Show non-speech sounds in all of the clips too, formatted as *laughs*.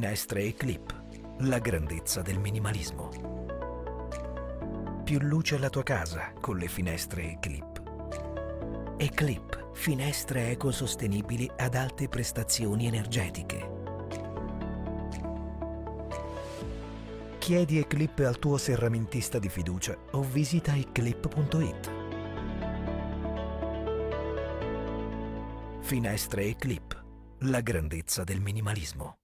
finestre e clip, la grandezza del minimalismo. Più luce alla tua casa con le finestre e clip. E clip, finestre ecosostenibili ad alte prestazioni energetiche. Chiedi Eclip al tuo serramentista di fiducia o visita eclip.it. Finestre Eclip, la grandezza del minimalismo.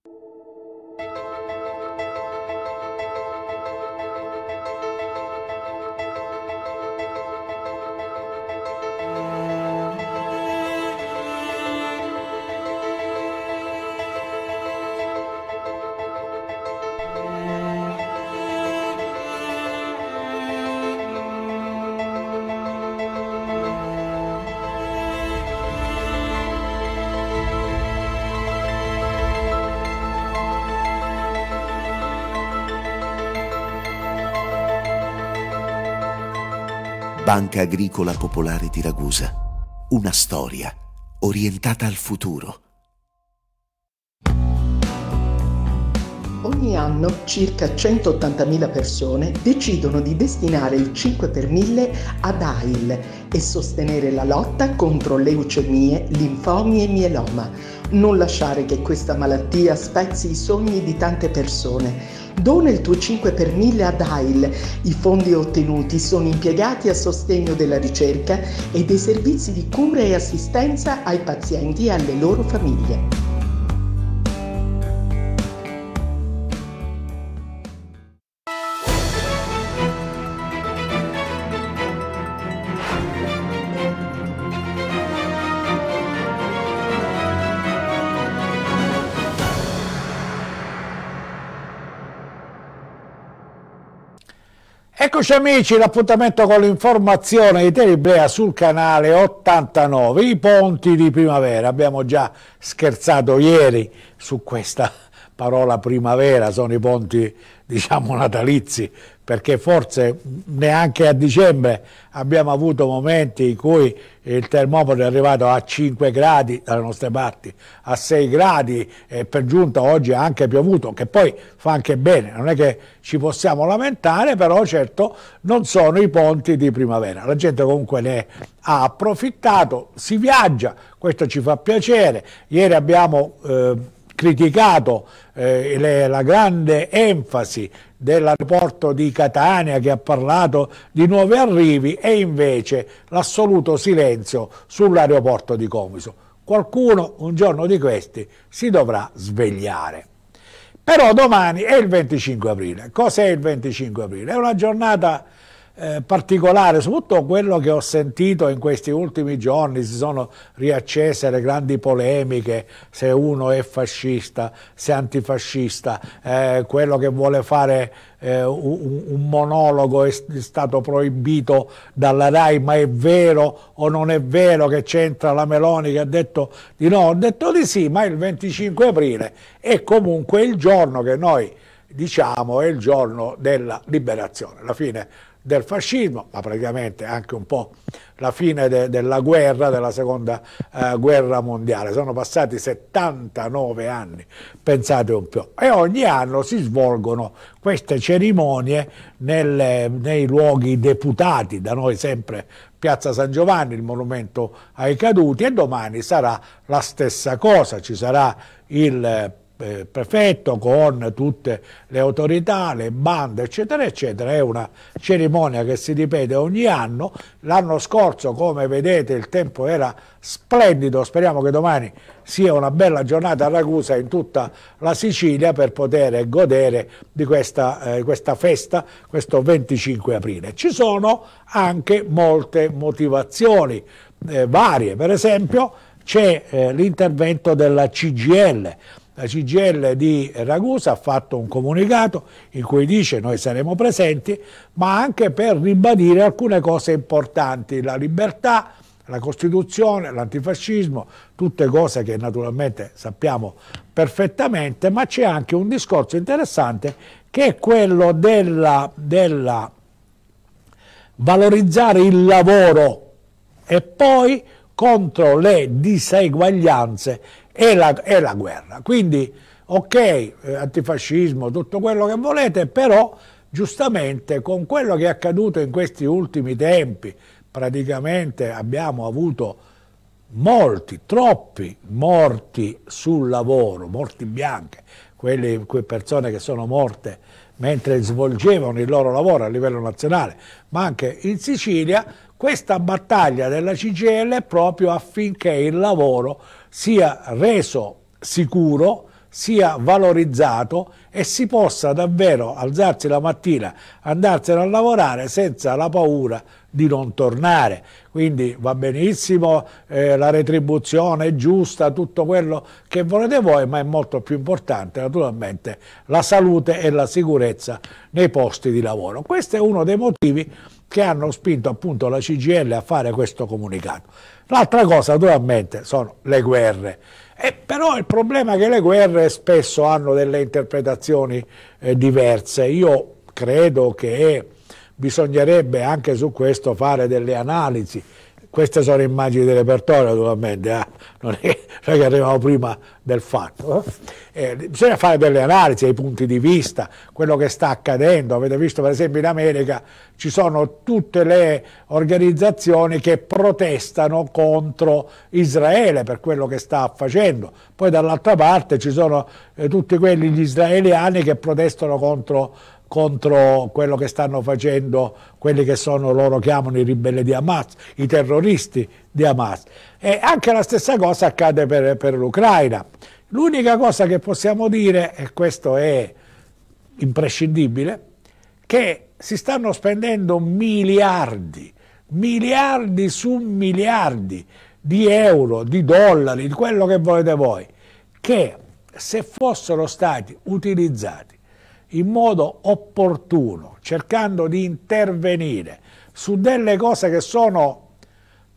Banca Agricola Popolare di Ragusa. Una storia orientata al futuro. Ogni anno circa 180.000 persone decidono di destinare il 5 per 1000 ad AIL e sostenere la lotta contro leucemie, linfomi e mieloma. Non lasciare che questa malattia spezzi i sogni di tante persone Dona il tuo 5 per 1000 ad AIL. I fondi ottenuti sono impiegati a sostegno della ricerca e dei servizi di cura e assistenza ai pazienti e alle loro famiglie. Eccoci amici, l'appuntamento con l'informazione di Teleblea sul canale 89, i ponti di primavera. Abbiamo già scherzato ieri su questa parola primavera, sono i ponti diciamo natalizi perché forse neanche a dicembre abbiamo avuto momenti in cui il termometro è arrivato a 5 gradi dalle nostre parti, a 6 gradi e per giunta oggi è anche piovuto, che poi fa anche bene, non è che ci possiamo lamentare, però certo non sono i ponti di primavera, la gente comunque ne ha approfittato, si viaggia, questo ci fa piacere, ieri abbiamo... Eh, criticato eh, le, la grande enfasi dell'aeroporto di Catania che ha parlato di nuovi arrivi e invece l'assoluto silenzio sull'aeroporto di Comiso. Qualcuno un giorno di questi si dovrà svegliare. Però domani è il 25 aprile. Cos'è il 25 aprile? È una giornata eh, particolare, soprattutto quello che ho sentito in questi ultimi giorni, si sono riaccese le grandi polemiche, se uno è fascista, se è antifascista, eh, quello che vuole fare eh, un, un, monologo è stato proibito dalla RAI, ma è vero o non è vero che c'entra la Meloni che ha detto di no? Ho detto di sì, ma il 25 aprile è comunque il giorno che noi diciamo è il giorno della liberazione, la fine del fascismo, ma praticamente anche un po' la fine de, della guerra, della seconda eh, guerra mondiale. Sono passati 79 anni, pensate un po'. E ogni anno si svolgono queste cerimonie nelle, nei luoghi deputati, da noi sempre Piazza San Giovanni, il monumento ai caduti, e domani sarà la stessa cosa, ci sarà il eh, prefetto, con tutte le autorità, le bande, eccetera, eccetera. È una cerimonia che si ripete ogni anno. L'anno scorso, come vedete, il tempo era splendido. Speriamo che domani sia una bella giornata a Ragusa in tutta la Sicilia per poter godere di questa, eh, questa festa, questo 25 aprile. Ci sono anche molte motivazioni eh, varie. Per esempio c'è eh, l'intervento della CGL la CGL di Ragusa ha fatto un comunicato in cui dice noi saremo presenti, ma anche per ribadire alcune cose importanti, la libertà, la Costituzione, l'antifascismo, tutte cose che naturalmente sappiamo perfettamente, ma c'è anche un discorso interessante che è quello della, della valorizzare il lavoro e poi contro le diseguaglianze è la, è la guerra. Quindi, ok, eh, antifascismo, tutto quello che volete, però giustamente con quello che è accaduto in questi ultimi tempi, praticamente abbiamo avuto molti, troppi morti sul lavoro, morti bianche, quelle, quelle persone che sono morte mentre svolgevano il loro lavoro a livello nazionale, ma anche in Sicilia, questa battaglia della CGL è proprio affinché il lavoro sia reso sicuro, sia valorizzato e si possa davvero alzarsi la mattina, andarsene a lavorare senza la paura di non tornare. Quindi va benissimo, eh, la retribuzione è giusta, tutto quello che volete voi, ma è molto più importante naturalmente la salute e la sicurezza nei posti di lavoro. Questo è uno dei motivi che hanno spinto appunto la CGL a fare questo comunicato. L'altra cosa naturalmente sono le guerre. e eh, però il problema è che le guerre spesso hanno delle interpretazioni eh, diverse. Io credo che bisognerebbe anche su questo fare delle analisi queste sono immagini del repertorio naturalmente, eh? non, è che, non, è che, arriviamo prima del fatto. Eh. eh, bisogna fare delle analisi ai punti di vista, quello che sta accadendo. Avete visto per esempio in America ci sono tutte le organizzazioni che protestano contro Israele per quello che sta facendo. Poi dall'altra parte ci sono eh, tutti quelli gli israeliani che protestano contro contro quello che stanno facendo quelli che sono loro chiamano i ribelli di Hamas, i terroristi di Hamas. E anche la stessa cosa accade per, per l'Ucraina. L'unica cosa che possiamo dire, e questo è imprescindibile, che si stanno spendendo miliardi, miliardi su miliardi di euro, di dollari, di quello che volete voi, che se fossero stati utilizzati in modo opportuno, cercando di intervenire su delle cose che sono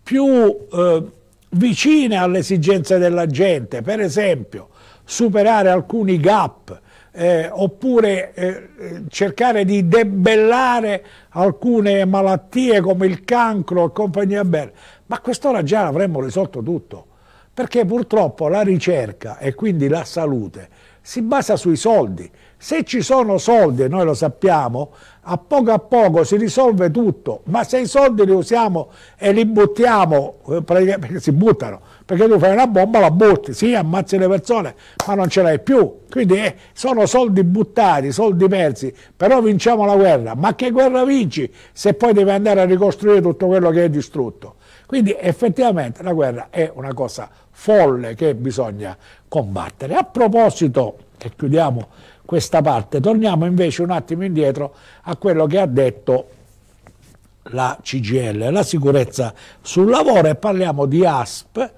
più eh, vicine alle esigenze della gente, per esempio superare alcuni gap, eh, oppure eh, cercare di debellare alcune malattie come il cancro e compagnia bella. Ma a quest'ora già avremmo risolto tutto, perché purtroppo la ricerca e quindi la salute si basa sui soldi. Se ci sono soldi, e noi lo sappiamo, a poco a poco si risolve tutto, ma se i soldi li usiamo e li buttiamo, eh, praticamente si buttano, perché tu fai una bomba, la butti, sì, ammazzi le persone, ma non ce l'hai più. Quindi eh, sono soldi buttati, soldi persi, però vinciamo la guerra. Ma che guerra vinci se poi devi andare a ricostruire tutto quello che è distrutto? Quindi effettivamente la guerra è una cosa folle che bisogna combattere. A proposito, e chiudiamo questa parte. Torniamo invece un attimo indietro a quello che ha detto la CGL, la sicurezza sul lavoro e parliamo di ASP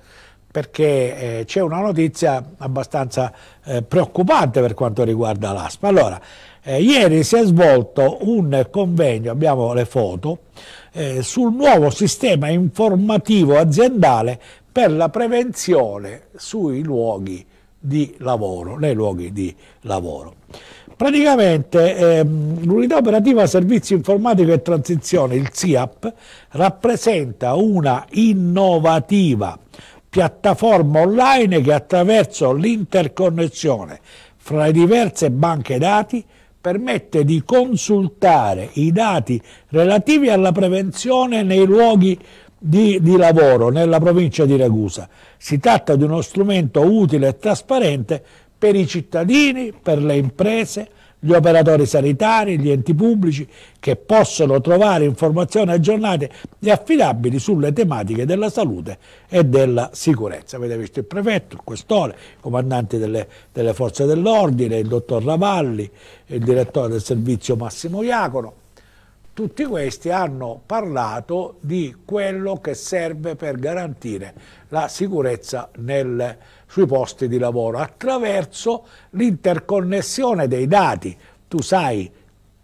perché eh, c'è una notizia abbastanza eh, preoccupante per quanto riguarda l'ASP. Allora, eh, ieri si è svolto un convegno, abbiamo le foto, eh, sul nuovo sistema informativo aziendale per la prevenzione sui luoghi di lavoro, nei luoghi di lavoro. Praticamente ehm, l'unità operativa Servizio informatico e transizione, il SIAP, rappresenta una innovativa piattaforma online che attraverso l'interconnessione fra le diverse banche dati permette di consultare i dati relativi alla prevenzione nei luoghi di, di, lavoro nella provincia di Ragusa. Si tratta di uno strumento utile e trasparente per i cittadini, per le imprese, gli operatori sanitari, gli enti pubblici che possono trovare informazioni aggiornate e affidabili sulle tematiche della salute e della sicurezza. Avete visto il prefetto, il questore, i comandanti delle, delle forze dell'ordine, il dottor Ravalli, il direttore del servizio Massimo Iacono tutti questi hanno parlato di quello che serve per garantire la sicurezza nel, sui posti di lavoro attraverso l'interconnessione dei dati. Tu sai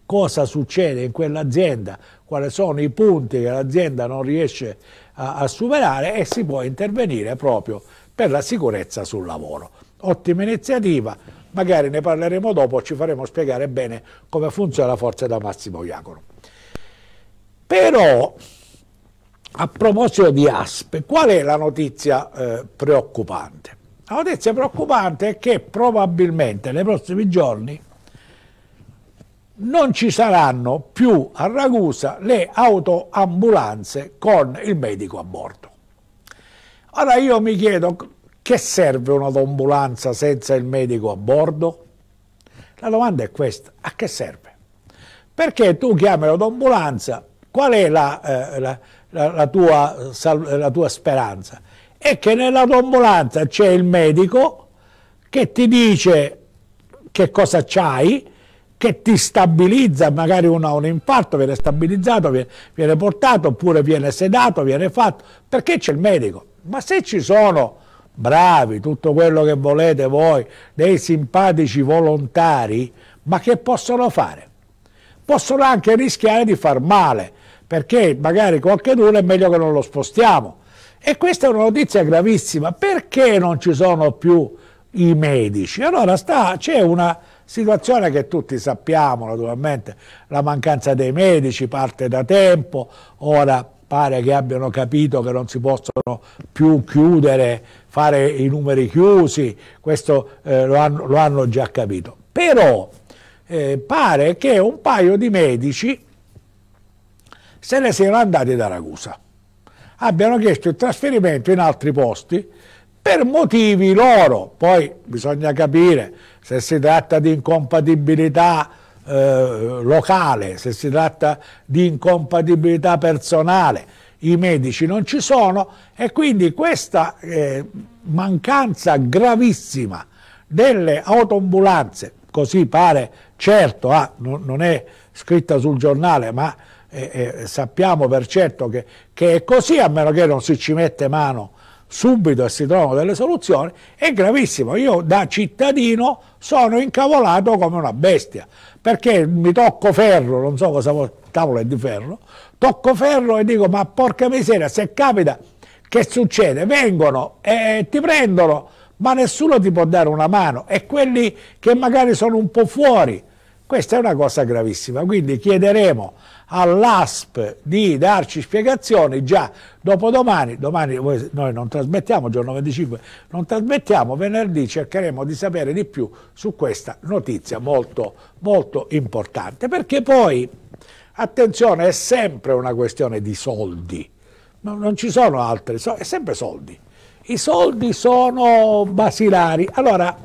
cosa succede in quell'azienda, quali sono i punti che l'azienda non riesce a, a superare e si può intervenire proprio per la sicurezza sul lavoro. Ottima iniziativa, magari ne parleremo dopo, ci faremo spiegare bene come funziona la forza da Massimo Iacono. Però, a proposito di ASP, qual è la notizia eh, preoccupante? La notizia preoccupante è che probabilmente nei prossimi giorni non ci saranno più a Ragusa le autoambulanze con il medico a bordo. Ora io mi chiedo che serve un'autoambulanza senza il medico a bordo? La domanda è questa, a che serve? Perché tu chiami l'autoambulanza Qual è la, eh, la, la, tua, la tua speranza? È che nella tua c'è il medico che ti dice che cosa c'hai, che ti stabilizza, magari uno ha un infarto, viene stabilizzato, viene, viene portato, oppure viene sedato, viene fatto, perché c'è il medico. Ma se ci sono bravi, tutto quello che volete voi, dei simpatici volontari, ma che possono fare? Possono anche rischiare di far male, perché magari qualcuno è meglio che non lo spostiamo. E questa è una notizia gravissima, perché non ci sono più i medici? Allora c'è una situazione che tutti sappiamo naturalmente, la mancanza dei medici parte da tempo, ora pare che abbiano capito che non si possono più chiudere, fare i numeri chiusi, questo eh, lo, hanno, lo, hanno, già capito. Però eh, pare che un paio di medici se ne siano andati da Ragusa. Abbiano chiesto il trasferimento in altri posti per motivi loro, poi bisogna capire se si tratta di incompatibilità eh, locale, se si tratta di incompatibilità personale, i medici non ci sono e quindi questa eh, mancanza gravissima delle autoambulanze, così pare certo, ah, non è scritta sul giornale, ma e, e sappiamo per certo che, che è così, a meno che non si ci mette mano subito e si trovano delle soluzioni, è gravissimo. Io da cittadino sono incavolato come una bestia, perché mi tocco ferro, non so cosa vuol tavola è di ferro, tocco ferro e dico ma porca miseria, se capita che succede? Vengono e ti prendono, ma nessuno ti può dare una mano e quelli che magari sono un po' fuori questa è una cosa gravissima, quindi chiederemo all'ASP di darci spiegazioni già dopodomani, domani noi non trasmettiamo, giorno 25 non trasmettiamo, venerdì cercheremo di sapere di più su questa notizia molto, molto importante, perché poi, attenzione, è sempre una questione di soldi, non ci sono altre, è sempre soldi, i soldi sono basilari, allora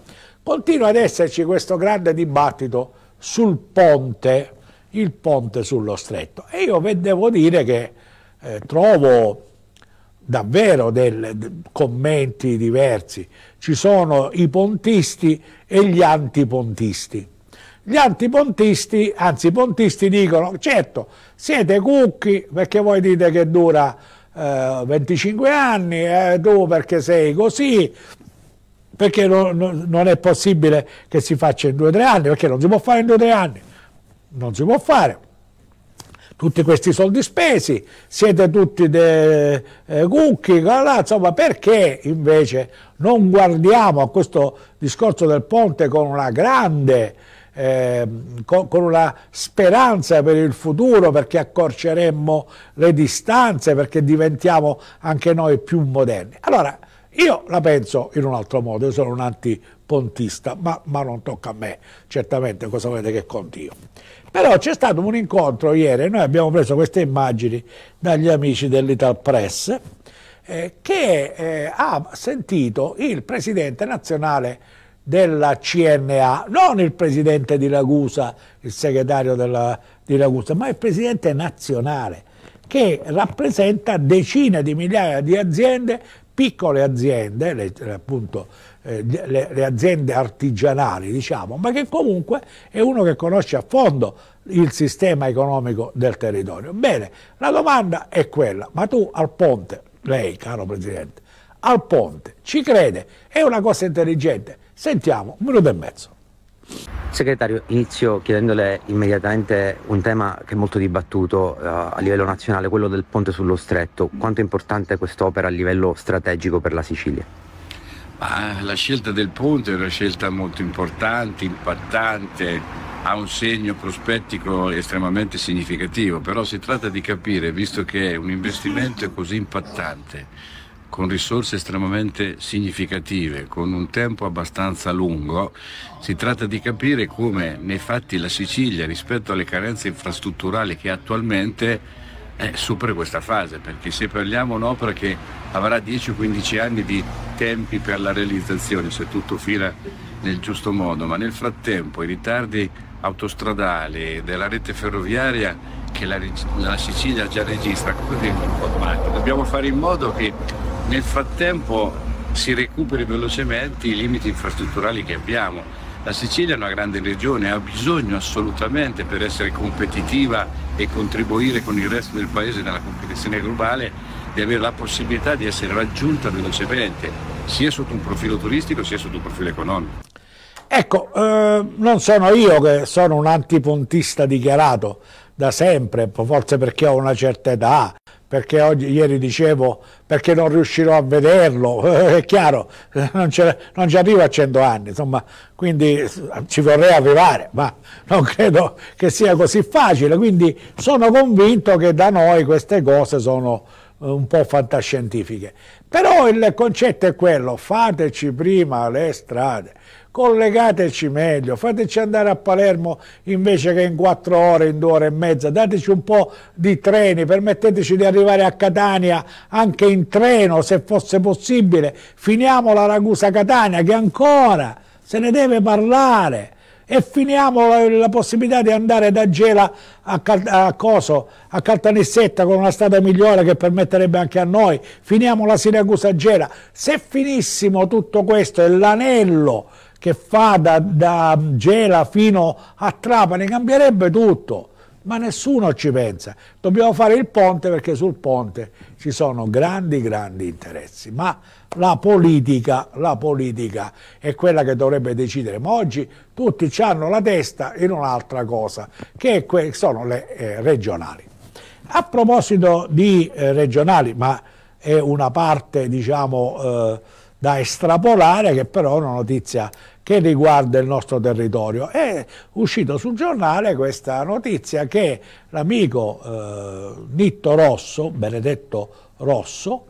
continua ad esserci questo grande dibattito sul ponte, il ponte sullo stretto. E io devo dire che eh, trovo davvero dei commenti diversi. Ci sono i pontisti e gli antipontisti. Gli antipontisti, anzi i pontisti dicono, certo, siete cucchi perché voi dite che dura eh, 25 anni, eh, tu perché sei così, perché no, non è possibile che si faccia in due o tre anni, perché non si può fare in due o tre anni, non si può fare. Tutti questi soldi spesi, siete tutti dei eh, cucchi, là, insomma perché invece non guardiamo a questo discorso del ponte con una grande, eh, con, con una speranza per il futuro, perché accorceremmo le distanze, perché diventiamo anche noi più moderni. Allora, io la penso in un altro modo, io sono un antipontista, ma, ma non tocca a me, certamente cosa volete che conti io. Però c'è stato un incontro ieri, noi abbiamo preso queste immagini dagli amici dell'Ital Press, eh, che eh, ha sentito il presidente nazionale della CNA, non il presidente di Ragusa, il segretario della, di Ragusa, ma il presidente nazionale che rappresenta decine di migliaia di aziende piccole aziende, le, appunto eh, le, le, aziende artigianali diciamo, ma che comunque è uno che conosce a fondo il sistema economico del territorio. Bene, la domanda è quella, ma tu al ponte, lei caro Presidente, al ponte ci crede, è una cosa intelligente, sentiamo un minuto e mezzo. Segretario, inizio chiedendole immediatamente un tema che è molto dibattuto uh, a livello nazionale, quello del ponte sullo stretto. Quanto è importante quest'opera a livello strategico per la Sicilia? Ah, la scelta del ponte è una scelta molto importante, impattante, ha un segno prospettico estremamente significativo, però si tratta di capire, visto che un investimento è così impattante, con risorse estremamente significative, con un tempo abbastanza lungo, si tratta di capire come nei fatti la Sicilia rispetto alle carenze infrastrutturali che attualmente eh, supera questa fase, perché se parliamo un'opera che avrà 10-15 anni di tempi per la realizzazione, se tutto fila nel giusto modo, ma nel frattempo i ritardi autostradale, della rete ferroviaria che la, la Sicilia già registra, come vengono Dobbiamo fare in modo che nel frattempo si recuperi velocemente i limiti infrastrutturali che abbiamo. La Sicilia è una grande regione, ha bisogno assolutamente per essere competitiva e contribuire con il resto del paese nella competizione globale di avere la possibilità di essere raggiunta velocemente, sia sotto un profilo turistico sia sotto un profilo economico. Ecco, eh, non sono io che sono un antipontista dichiarato da sempre, forse perché ho una certa età, perché oggi, ieri dicevo perché non riuscirò a vederlo, *laughs* è chiaro, non, non ci arrivo a 100 anni, insomma, quindi eh, ci vorrei arrivare, ma non credo che sia così facile, quindi sono convinto che da noi queste cose sono eh, un po' fantascientifiche. Però il concetto è quello, fateci prima le strade collegateci meglio, fateci andare a Palermo invece che in quattro ore, in due ore e mezza, dateci un po' di treni, permetteteci di arrivare a Catania anche in treno se fosse possibile, finiamo la Ragusa-Catania che ancora se ne deve parlare e finiamo la, la possibilità di andare da Gela a, Cal, a, Coso, a Caltanissetta con una strada migliore che permetterebbe anche a noi, finiamo la Siracusa-Gela, se finissimo tutto questo è l'anello che fa da, da Gela fino a Trapani, cambierebbe tutto ma nessuno ci pensa. Dobbiamo fare il ponte perché sul ponte ci sono grandi, grandi interessi, ma la politica, la politica è quella che dovrebbe decidere. Ma oggi tutti hanno la testa in un'altra cosa, che sono le eh, regionali. A proposito di eh, regionali, ma è una parte diciamo, eh, da estrapolare, che però è una notizia che riguarda il nostro territorio. È uscito sul giornale questa notizia che l'amico eh, Nitto Rosso, Benedetto Rosso,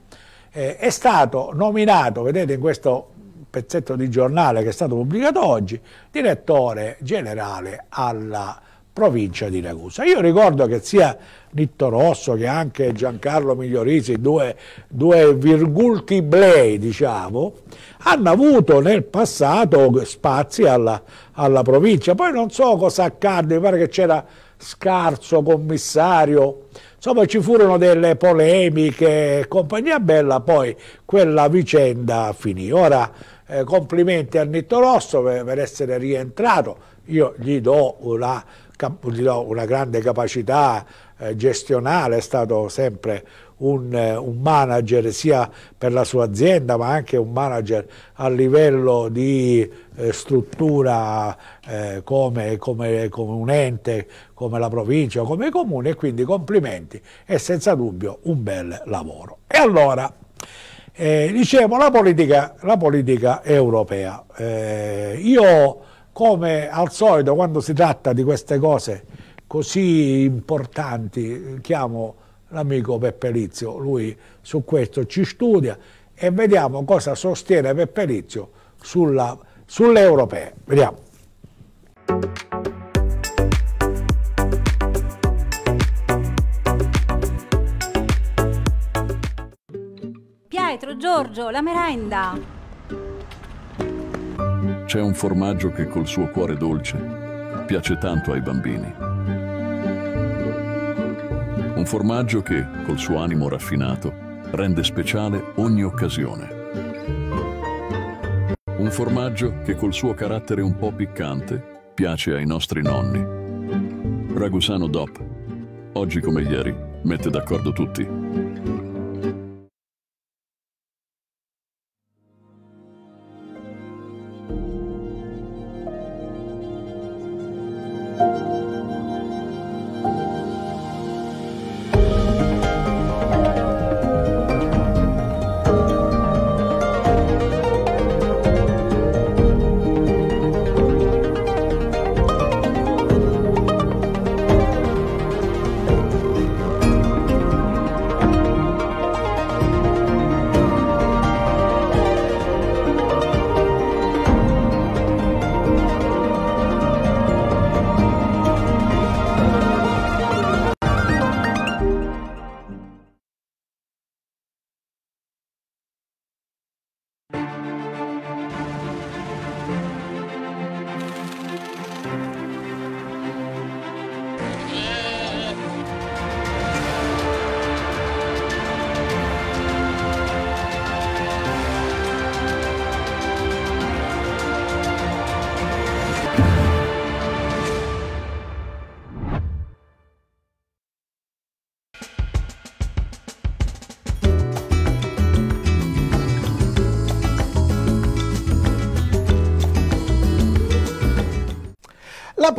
eh, è stato nominato, vedete in questo pezzetto di giornale che è stato pubblicato oggi, direttore generale alla provincia di Ragusa. Io ricordo che sia Nitto Rosso che anche Giancarlo Migliorisi, due, due virgulti blei, diciamo, hanno avuto nel passato spazi alla, alla provincia. Poi non so cosa accadde, mi pare che c'era scarso commissario, insomma ci furono delle polemiche e compagnia bella, poi quella vicenda finì. Ora eh, complimenti a Nitto Rosso per, per essere rientrato, io gli do la Oh, una grande capacità eh, gestionale, è stato sempre un, eh, un, manager sia per la sua azienda ma anche un manager a livello di eh, struttura eh, come, come, come, un ente, come la provincia, come i comuni e quindi complimenti e senza dubbio un bel lavoro. E allora, eh, dicevo, la politica, la politica europea. Eh, io come al solito quando si tratta di queste cose così importanti, chiamo l'amico Pepperizio, lui su questo ci studia e vediamo cosa sostiene Pepperizio sulle europee. Vediamo. Pietro, Giorgio, la merenda. C'è un formaggio che col suo cuore dolce piace tanto ai bambini. Un formaggio che, col suo animo raffinato, rende speciale ogni occasione. Un formaggio che col suo carattere un po' piccante piace ai nostri nonni. Ragusano DOP, oggi come ieri, mette d'accordo tutti.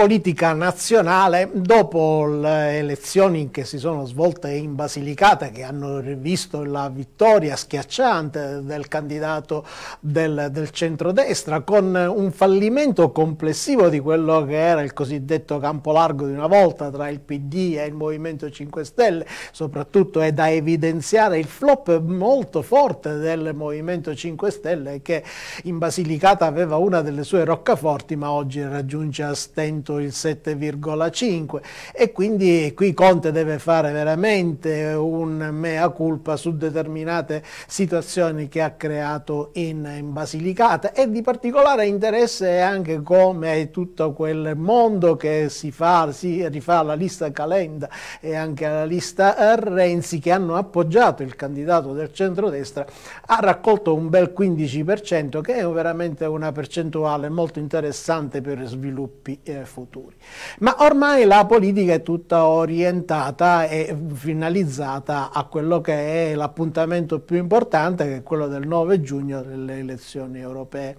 politica nazionale dopo le elezioni che si sono svolte in Basilicata che hanno visto la vittoria schiacciante del candidato del, del centrodestra con un fallimento complessivo di quello che era il cosiddetto campo largo di una volta tra il PD e il Movimento 5 Stelle soprattutto è da evidenziare il flop molto forte del Movimento 5 Stelle che in Basilicata aveva una delle sue roccaforti ma oggi raggiunge a stento sotto il 7,5 e quindi qui Conte deve fare veramente un mea culpa su determinate situazioni che ha creato in, in Basilicata e di particolare interesse è anche come tutto quel mondo che si, fa, si rifà alla lista Calenda e anche alla lista eh, Renzi che hanno appoggiato il candidato del centrodestra ha raccolto un bel 15% che è veramente una percentuale molto interessante per sviluppi eh, futuri. Ma ormai la politica è tutta orientata e finalizzata a quello che è l'appuntamento più importante, che è quello del 9 giugno delle elezioni europee.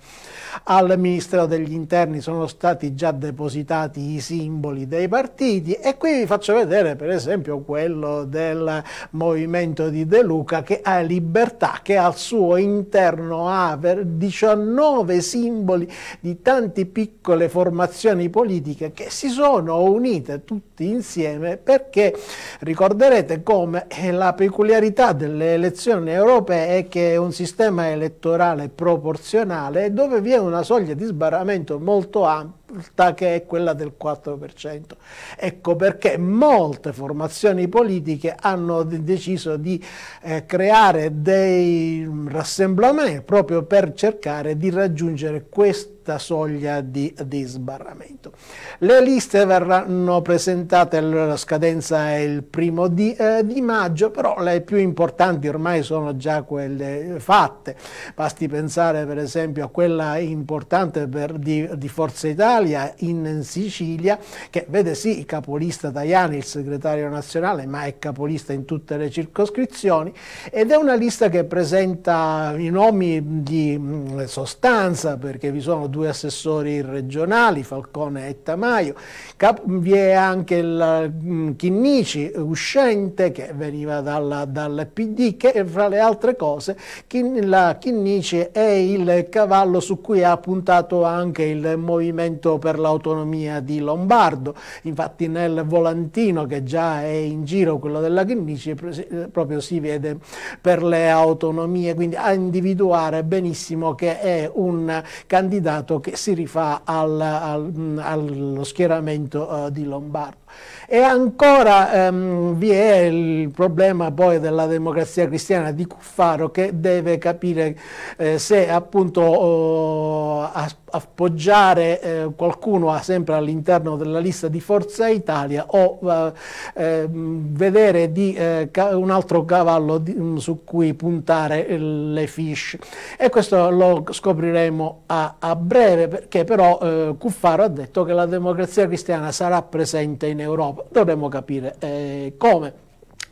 Al Ministero degli Interni sono stati già depositati i simboli dei partiti e qui vi faccio vedere per esempio quello del movimento di De Luca che ha libertà, che al suo interno ha 19 simboli di tante piccole formazioni politiche politica che si sono unite tutti insieme perché ricorderete come eh, la peculiarità delle elezioni europee è che è un sistema elettorale proporzionale dove vi è una soglia di sbarramento molto ampia realtà che è quella del 4%. Ecco perché molte formazioni politiche hanno deciso di eh, creare dei mm, rassemblamenti proprio per cercare di raggiungere questa soglia di, di sbarramento. Le liste verranno presentate, allora la scadenza è il primo di, eh, di maggio, però le più importanti ormai sono già quelle fatte. Basti pensare per esempio a quella importante per, di, di Forza Italia, Italia in Sicilia, che vede sì il capolista Tajani, il segretario nazionale, ma è capolista in tutte le circoscrizioni, ed è una lista che presenta i nomi di mm, sostanza, perché vi sono due assessori regionali, Falcone e Tamaio, vi è anche il mm, Chinnici uscente che veniva dalla, dal PD, che fra le altre cose la Chinnici è il cavallo su cui ha puntato anche il movimento euro per l'autonomia di Lombardo, infatti nel volantino che già è in giro, quello della Chinnici, eh, proprio si vede per le autonomie, quindi a individuare benissimo che è un candidato che si rifà al, al, mm, allo schieramento eh, di Lombardo. E ancora ehm, vi è il problema poi della democrazia cristiana di Cuffaro che deve capire eh, se appunto oh, appoggiare eh, qualcuno sempre all'interno della lista di Forza Italia o eh, ehm, vedere di, eh, un altro cavallo di, mm, su cui puntare le fish. E questo lo scopriremo a, a breve perché però eh, Cuffaro ha detto che la democrazia cristiana sarà presente in Europa, dovremmo capire eh, come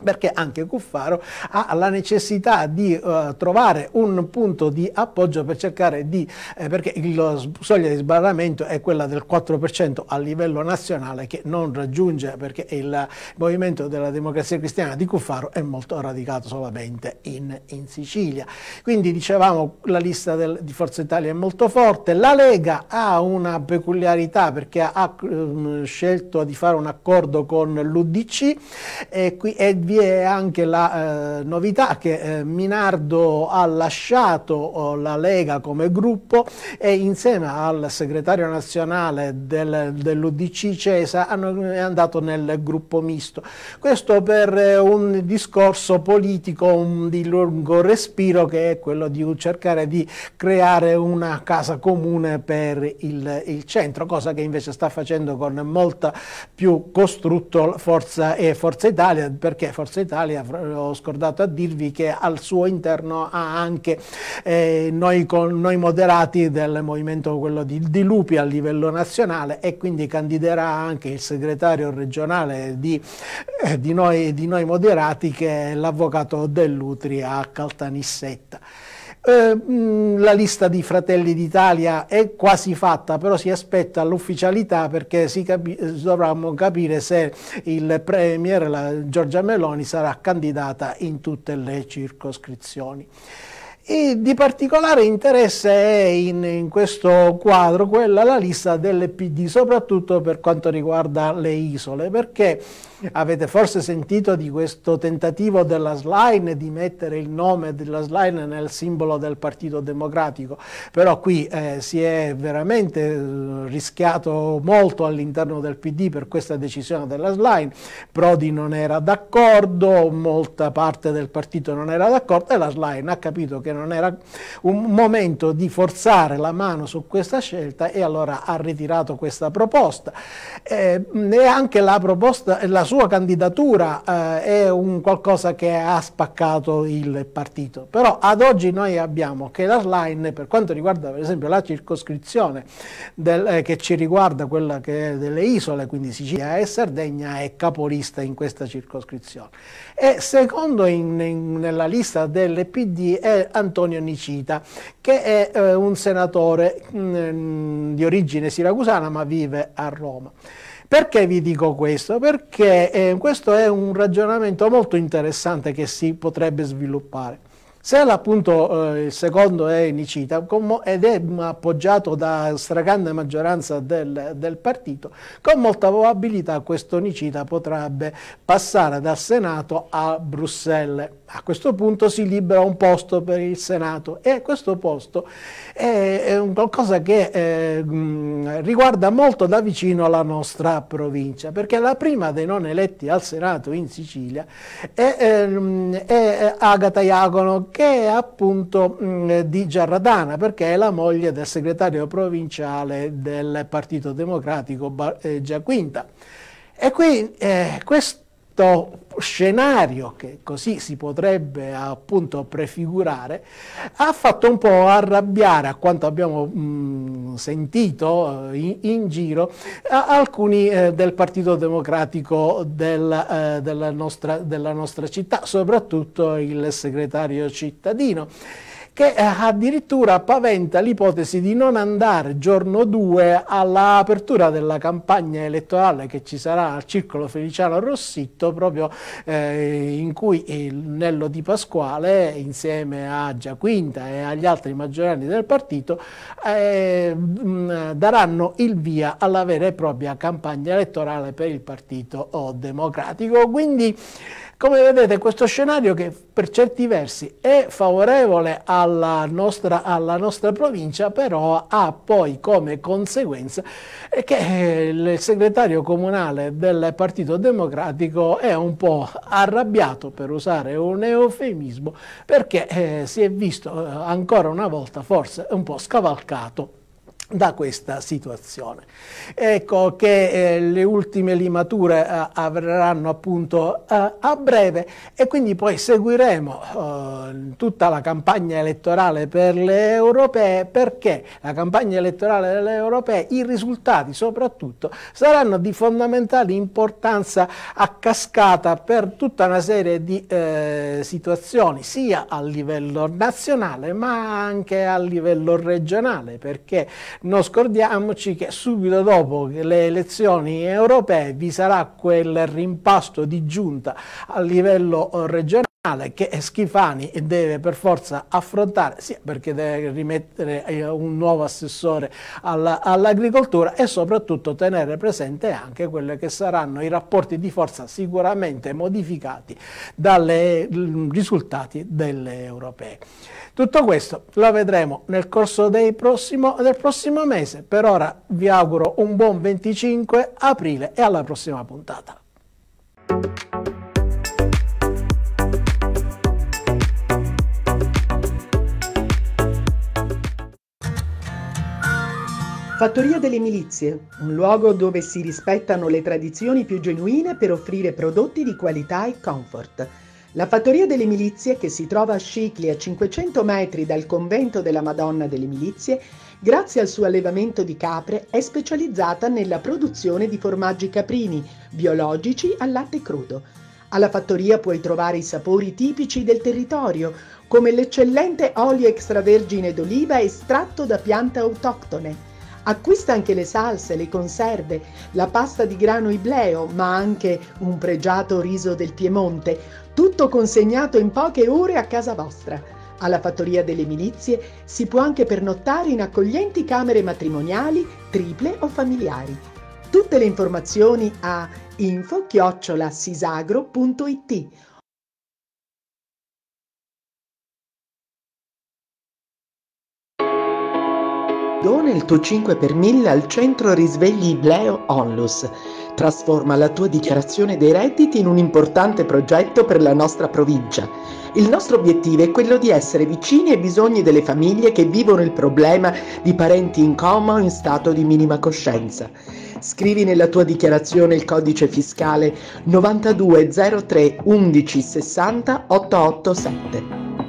perché anche Cuffaro ha la necessità di uh, trovare un punto di appoggio per cercare di, eh, perché la soglia di sbarramento è quella del 4% a livello nazionale che non raggiunge perché il movimento della democrazia cristiana di Cuffaro è molto radicato solamente in, in Sicilia. Quindi dicevamo la lista del, di Forza Italia è molto forte, la Lega ha una peculiarità perché ha, ha ehm, scelto di fare un accordo con l'Udc e qui è vi è anche la eh, novità che eh, Minardo ha lasciato oh, la Lega come gruppo e insieme al segretario nazionale del, dell'Udc Cesa hanno, è andato nel gruppo misto. Questo per eh, un discorso politico un, di lungo respiro che è quello di cercare di creare una casa comune per il, il centro, cosa che invece sta facendo con molta più costrutto Forza, e Forza Italia perché Forza Italia, ho scordato a dirvi che al suo interno ha anche eh, noi, con, noi, moderati del movimento quello di, di, Lupi a livello nazionale e quindi candiderà anche il segretario regionale di, eh, di, noi, di noi moderati che è l'avvocato Dell'Utri a Caltanissetta. Eh, mm, la lista di Fratelli d'Italia è quasi fatta, però si aspetta l'ufficialità perché capi eh, dovremmo capire se il Premier la Giorgia Meloni sarà candidata in tutte le circoscrizioni. E di particolare interesse è in, in, questo quadro quella la lista delle PD, soprattutto per quanto riguarda le isole, perché Avete forse sentito di questo tentativo della slide di mettere il nome della slide nel simbolo del Partito Democratico, però qui eh, si è veramente eh, rischiato molto all'interno del PD per questa decisione della slide. Prodi non era d'accordo, molta parte del partito non era d'accordo e la slide ha capito che non era un momento di forzare la mano su questa scelta e allora ha ritirato questa proposta. Eh, e anche la proposta, la sua candidatura eh, è un qualcosa che ha spaccato il partito, però ad oggi noi abbiamo che la l'hardline per quanto riguarda per esempio la circoscrizione del, eh, che ci riguarda quella che è delle isole, quindi Sicilia e Sardegna, è capolista in questa circoscrizione. E secondo in, in, nella lista del PD è Antonio Nicita, che è eh, un senatore mh, mm, di origine siracusana ma vive a Roma. Perché vi dico questo? Perché eh, questo è un ragionamento molto interessante che si potrebbe sviluppare. Se appunto eh, il secondo è Nicita ed è appoggiato da stragrande maggioranza del, del, partito, con molta probabilità questo Nicita potrebbe passare dal Senato a Bruxelles. A questo punto si libera un posto per il Senato e questo posto è, un qualcosa che eh, riguarda molto da vicino la nostra provincia, perché la prima dei non eletti al Senato in Sicilia è, ehm, è eh, Agata Iacono, che è appunto di Giarradana, perché è la moglie del segretario provinciale del Partito Democratico eh, Giaquinta. E qui eh, questo scenario che così si potrebbe appunto prefigurare ha fatto un po' arrabbiare a quanto abbiamo mh, mm, sentito eh, in, in giro alcuni eh, del Partito Democratico del, eh, della, nostra, della nostra città, soprattutto il segretario cittadino che eh, addirittura paventa l'ipotesi di non andare giorno 2 all'apertura della campagna elettorale che ci sarà al Circolo Feliciano Rossitto, proprio eh, in cui il Nello Di Pasquale, insieme a Giaquinta e agli altri maggioranni del partito, eh, mm, daranno il via alla vera e propria campagna elettorale per il Partito Democratico. Quindi come vedete questo scenario che per certi versi è favorevole alla nostra, alla nostra provincia, però ha poi come conseguenza che eh, il segretario comunale del Partito Democratico è un po' arrabbiato, per usare un eufemismo, perché eh, si è visto eh, ancora una volta forse un po' scavalcato da questa situazione. Ecco che eh, le ultime limature eh, avverranno appunto eh, a breve e quindi poi seguiremo eh, tutta la campagna elettorale per le europee perché la campagna elettorale delle europee, i risultati soprattutto, saranno di fondamentale importanza a cascata per tutta una serie di eh, situazioni sia a livello nazionale ma anche a livello regionale perché non scordiamoci che subito dopo le elezioni europee vi sarà quel rimpasto di giunta a livello eh, regionale che Schifani deve per forza affrontare, sia perché deve rimettere eh, un nuovo assessore all'agricoltura e soprattutto tenere presente anche quelli che saranno i rapporti di forza sicuramente modificati dai mm, risultati delle europee. Tutto questo lo vedremo nel corso prossimo, del prossimo mese, per ora vi auguro un buon 25 aprile e alla prossima puntata. Fattoria delle Milizie, un luogo dove si rispettano le tradizioni più genuine per offrire prodotti di qualità e comfort. La Fattoria delle Milizie, che si trova a Scicli a 500 metri dal convento della Madonna delle Milizie, grazie al suo allevamento di capre è specializzata nella produzione di formaggi caprini, biologici al latte crudo. Alla fattoria puoi trovare i sapori tipici del territorio, come l'eccellente olio extravergine d'oliva estratto da piante autoctone Acquista anche le salse, le conserve, la pasta di grano ibleo, ma anche un pregiato riso del Piemonte, tutto consegnato in poche ore a casa vostra. Alla Fattoria delle Milizie si può anche pernottare in accoglienti camere matrimoniali, triple o familiari. Tutte le informazioni a info-sisagro.it Dona il tuo 5 per 1000 al centro risvegli Ibleo Onlus. Trasforma la tua dichiarazione dei redditi in un importante progetto per la nostra provincia. Il nostro obiettivo è quello di essere vicini ai bisogni delle famiglie che vivono il problema di parenti in coma o in stato di minima coscienza. Scrivi nella tua dichiarazione il codice fiscale 9203 11 887.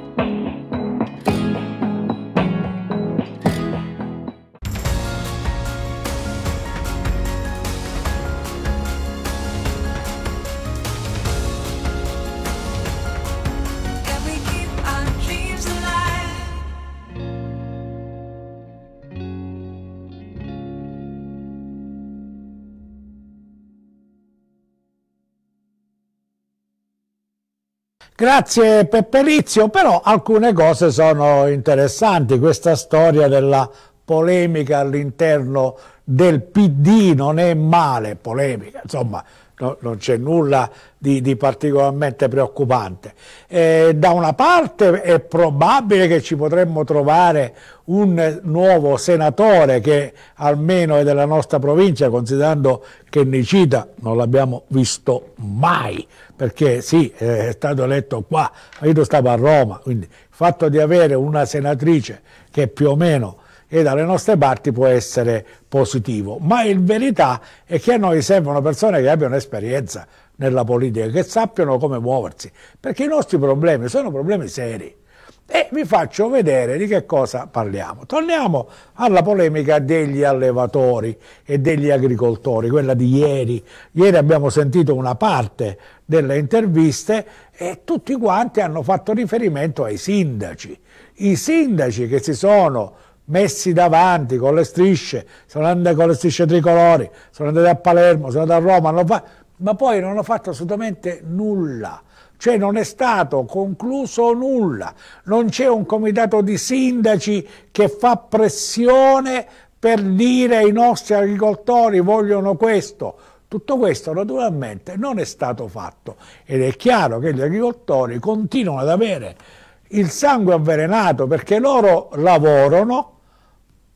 Grazie Peppelizio, però alcune cose sono interessanti, questa storia della polemica all'interno del PD non è male polemica, insomma no, non c'è nulla di, di, particolarmente preoccupante. Eh, da una parte è probabile che ci potremmo trovare un nuovo senatore che almeno è della nostra provincia, considerando che Nicita non l'abbiamo visto mai, perché sì, è stato eletto qua, ma io stavo a Roma, quindi il fatto di avere una senatrice che più o meno e dalle nostre parti può essere positivo, ma in verità è che a noi servono persone che abbiano esperienza nella politica, che sappiano come muoversi, perché i nostri problemi sono problemi seri. E vi faccio vedere di che cosa parliamo. Torniamo alla polemica degli allevatori e degli agricoltori, quella di ieri. Ieri abbiamo sentito una parte delle interviste e tutti quanti hanno fatto riferimento ai sindaci. I sindaci che si sono messi davanti con le strisce, sono andati con le strisce tricolori, sono andati a Palermo, sono andati a Roma, hanno fatto, ma poi non hanno fatto assolutamente nulla. Cioè non è stato concluso nulla, non c'è un comitato di sindaci che fa pressione per dire ai nostri agricoltori vogliono questo. Tutto questo naturalmente non è stato fatto ed è chiaro che gli agricoltori continuano ad avere il sangue avvelenato perché loro lavorano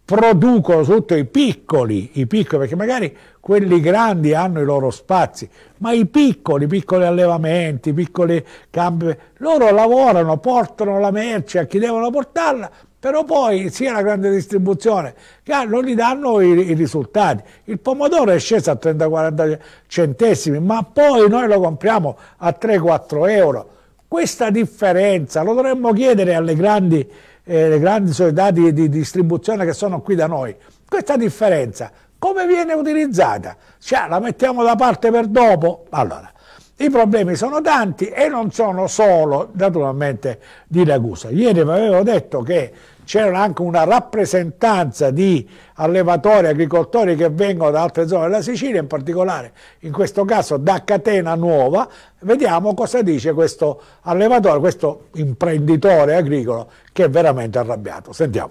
producono soprattutto i piccoli, i piccoli, perché magari quelli grandi hanno i loro spazi, ma i piccoli, piccoli allevamenti, piccoli campi, loro lavorano, portano la merce a chi devono portarla, però poi sia la grande distribuzione che non gli danno i, i risultati. Il pomodoro è sceso a 30-40 centesimi, ma poi noi lo compriamo a 3-4 euro. Questa differenza lo dovremmo chiedere alle grandi eh, le grandi società di, di distribuzione che sono qui da noi. Questa differenza come viene utilizzata? Cioè, la mettiamo da parte per dopo? Allora, i problemi sono tanti e non sono solo, naturalmente, di Ragusa. Ieri vi avevo detto che c'era anche una rappresentanza di allevatori, agricoltori che vengono da altre zone della Sicilia, in particolare in questo caso da Catena Nuova, vediamo cosa dice questo allevatore, questo imprenditore agricolo che è veramente arrabbiato. Sentiamo.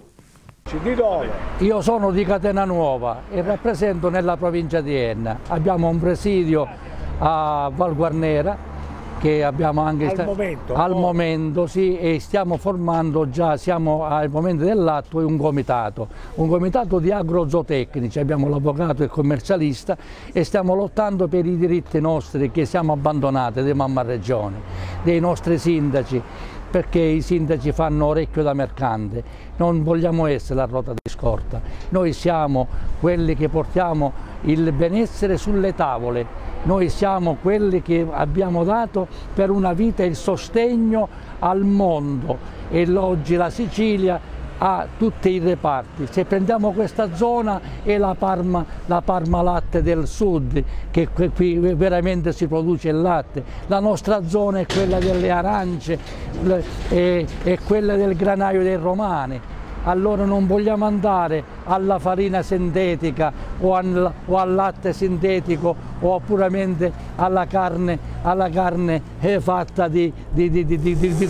Io sono di Catena Nuova e rappresento nella provincia di Enna. Abbiamo un presidio a Val Guarnera che abbiamo anche al, momento, al oh. momento sì e stiamo formando già siamo al momento dell'atto un comitato un comitato di agrozootecnici abbiamo l'avvocato e il commercialista e stiamo lottando per i diritti nostri che siamo abbandonati di mamma regione dei nostri sindaci perché i sindaci fanno orecchio da mercante, non vogliamo essere la ruota di scorta, noi siamo quelli che portiamo il benessere sulle tavole, noi siamo quelli che abbiamo dato per una vita il sostegno al mondo e oggi la Sicilia a tutti i reparti. Se prendiamo questa zona è la Parma, la Parma latte del sud, che qui veramente si produce il latte. La nostra zona è quella delle arance, è quella del granaio dei romani allora non vogliamo andare alla farina sintetica o al, o al latte sintetico o puramente alla carne, alla carne eh, fatta di, di, di,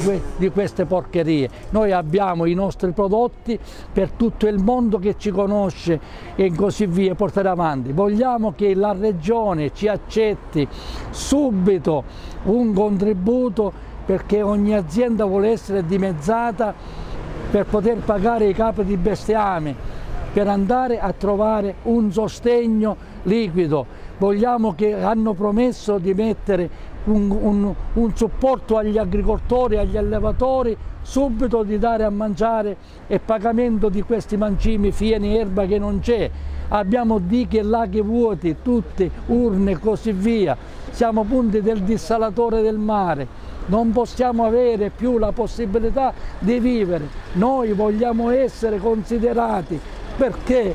que, di queste porcherie. Noi abbiamo i nostri prodotti per tutto il mondo che ci conosce e così via, portare avanti. Vogliamo che la Regione ci accetti subito un contributo perché ogni azienda vuole essere dimezzata per poter pagare i capi di bestiame, per andare a trovare un sostegno liquido. Vogliamo che hanno promesso di mettere un, un, un supporto agli agricoltori, agli allevatori, subito di dare a mangiare e pagamento di questi mangimi fieni erba che non c'è. Abbiamo dighe e laghi vuoti, tutte urne e così via siamo punti del dissalatore del mare, non possiamo avere più la possibilità di vivere, noi vogliamo essere considerati perché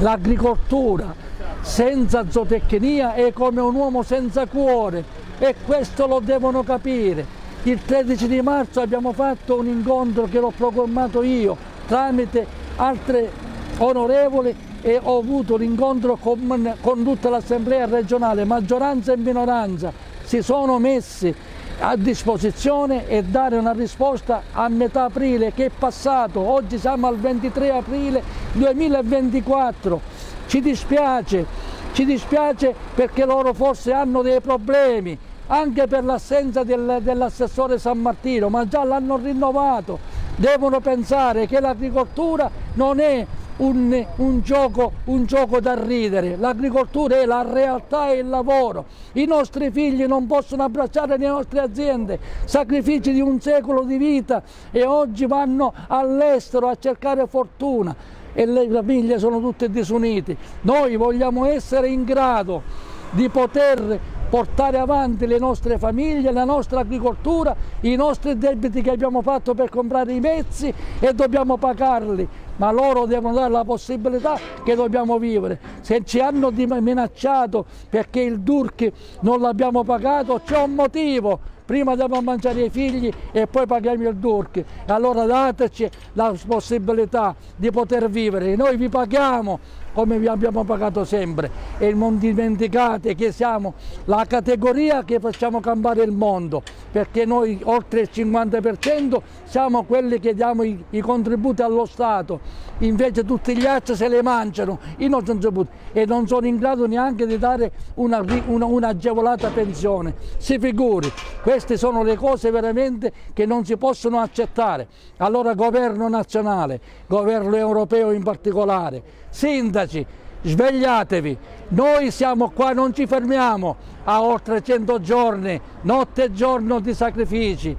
l'agricoltura senza zootecnia è come un uomo senza cuore e questo lo devono capire. Il 13 di marzo abbiamo fatto un incontro che l'ho programmato io tramite altre onorevoli e ho avuto l'incontro con, con tutta l'assemblea regionale, maggioranza e minoranza, si sono messi a disposizione e dare una risposta a metà aprile che è passato, oggi siamo al 23 aprile 2024, ci dispiace, ci dispiace perché loro forse hanno dei problemi, anche per l'assenza del, dell'assessore San Martino, ma già l'hanno rinnovato, devono pensare che l'agricoltura non è un, un, gioco, un gioco da ridere. L'agricoltura è la realtà e il lavoro. I nostri figli non possono abbracciare le nostre aziende, sacrifici di un secolo di vita e oggi vanno all'estero a cercare fortuna e le famiglie sono tutte disunite. Noi vogliamo essere in grado di poter portare avanti le nostre famiglie, la nostra agricoltura, i nostri debiti che abbiamo fatto per comprare i mezzi e dobbiamo pagarli ma loro devono dare la possibilità che dobbiamo vivere. Se ci hanno minacciato perché il DURC non l'abbiamo pagato, c'è un motivo. Prima dobbiamo mangiare i figli e poi paghiamo il DURC. Allora dateci la possibilità di poter vivere. Noi vi paghiamo come vi abbiamo pagato sempre e non dimenticate che siamo la categoria che facciamo campare il mondo perché noi oltre il 50% siamo quelli che diamo i, i, contributi allo Stato invece tutti gli altri se le mangiano i nostri contributi e non sono in grado neanche di dare un'agevolata una, una pensione si figuri queste sono le cose veramente che non si possono accettare allora governo nazionale governo europeo in particolare sindaci, svegliatevi, noi siamo qua, non ci fermiamo a oltre 100 giorni, notte e giorno di sacrifici,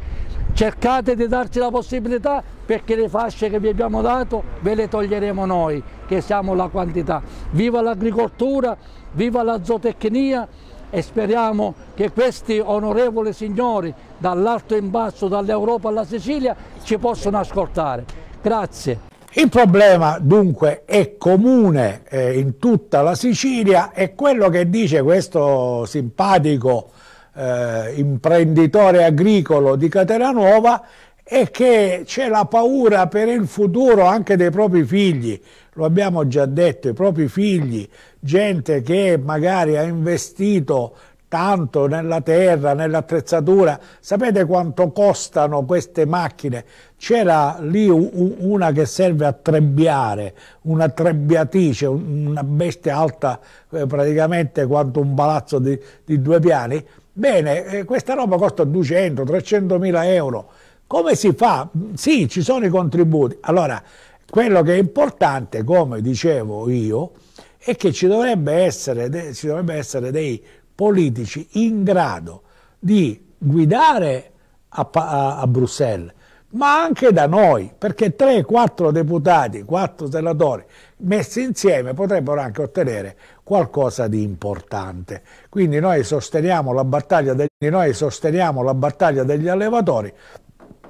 cercate di darci la possibilità perché le fasce che vi abbiamo dato ve le toglieremo noi, che siamo la quantità. Viva l'agricoltura, viva la zootecnia e speriamo che questi onorevoli signori dall'alto in basso, dall'Europa alla Sicilia, ci possano ascoltare. Grazie. Il problema dunque è comune eh, in tutta la Sicilia e quello che dice questo simpatico eh, imprenditore agricolo di Catenanuova è che c'è la paura per il futuro anche dei propri figli, lo abbiamo già detto, i propri figli, gente che magari ha investito tanto nella terra, nell'attrezzatura. Sapete quanto costano queste macchine? C'era lì una che serve a trebbiare, una trebbiatrice, una bestia alta eh, praticamente quanto un palazzo di, di due piani. Bene, eh, questa roba costa 200-300 mila euro. Come si fa? Sì, ci sono i contributi. Allora, quello che è importante, come dicevo io, è che ci dovrebbe essere, ci dovrebbe essere dei politici in grado di guidare a, a, a Bruxelles, ma anche da noi, perché 3-4 deputati, 4 senatori messi insieme potrebbero anche ottenere qualcosa di importante. Quindi noi sosteniamo la battaglia degli, noi sosteniamo la battaglia degli allevatori,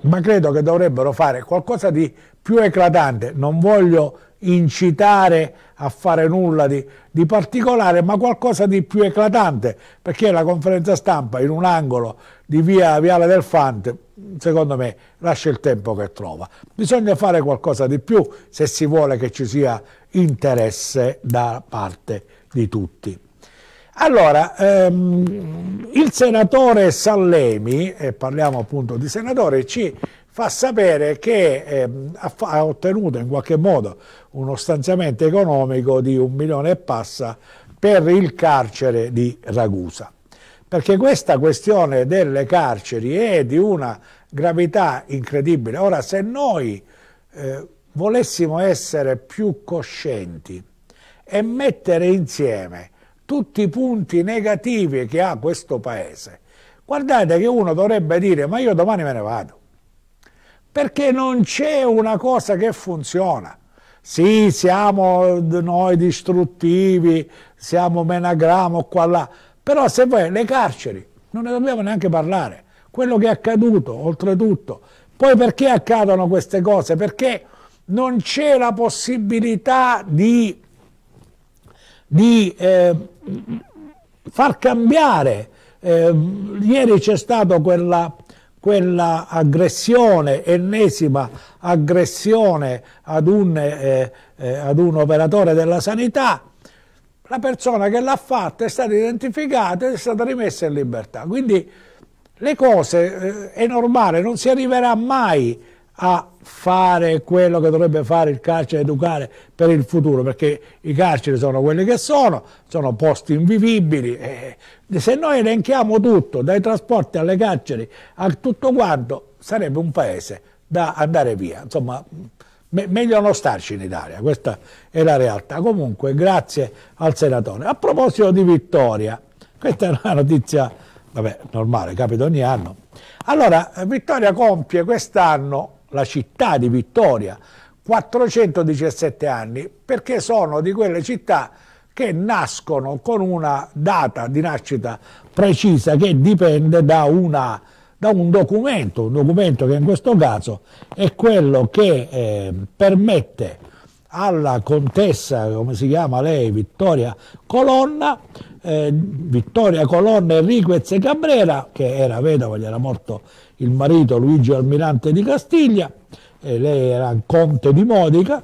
ma credo che dovrebbero fare qualcosa di più eclatante. Non voglio incitare a fare nulla di, di, particolare, ma qualcosa di più eclatante, perché la conferenza stampa in un angolo di via Viale del Fante, secondo me, lascia il tempo che trova. Bisogna fare qualcosa di più se si vuole che ci sia interesse da parte di tutti. Allora, ehm, il senatore Sallemi, e parliamo appunto di senatore, ci fa sapere che eh, ha, ha, ottenuto in qualche modo uno stanziamento economico di un milione e passa per il carcere di Ragusa. Perché questa questione delle carceri è di una gravità incredibile. Ora, se noi eh, volessimo essere più coscienti e mettere insieme tutti i punti negativi che ha questo paese, guardate che uno dovrebbe dire ma io domani me ne vado perché non c'è una cosa che funziona. Sì, siamo noi distruttivi, siamo menagramo qua là, però se vuoi le carceri non ne dobbiamo neanche parlare. Quello che è accaduto, oltretutto. Poi perché accadono queste cose? Perché non c'è la possibilità di, di eh, far cambiare. Eh, ieri c'è stato quella quella aggressione, ennesima aggressione ad un, eh, eh, ad un operatore della sanità, la persona che l'ha fatta è stata identificata ed è stata rimessa in libertà. Quindi le cose eh, è normale, non si arriverà mai a a fare quello che dovrebbe fare il carcere, educare per il futuro, perché i carceri sono quelli che sono, sono posti invivibili. e eh. se noi elenchiamo tutto, dai trasporti alle carceri, a tutto quanto, sarebbe un paese da andare via. Insomma, me meglio non starci in Italia, questa è la realtà. Comunque, grazie al senatore. A proposito di Vittoria, questa è una notizia, vabbè, normale, capita ogni anno. Allora, Vittoria compie quest'anno la città di Vittoria, 417 anni, perché sono di quelle città che nascono con una data di nascita precisa che dipende da, una, da un documento, un documento che in questo caso è quello che eh, permette alla contessa, come si chiama lei, Vittoria Colonna, eh, Vittoria Colonna Enriquez Cabrera, che era vedova, gli era morto il marito Luigi Almirante di Castiglia, lei era conte di Modica,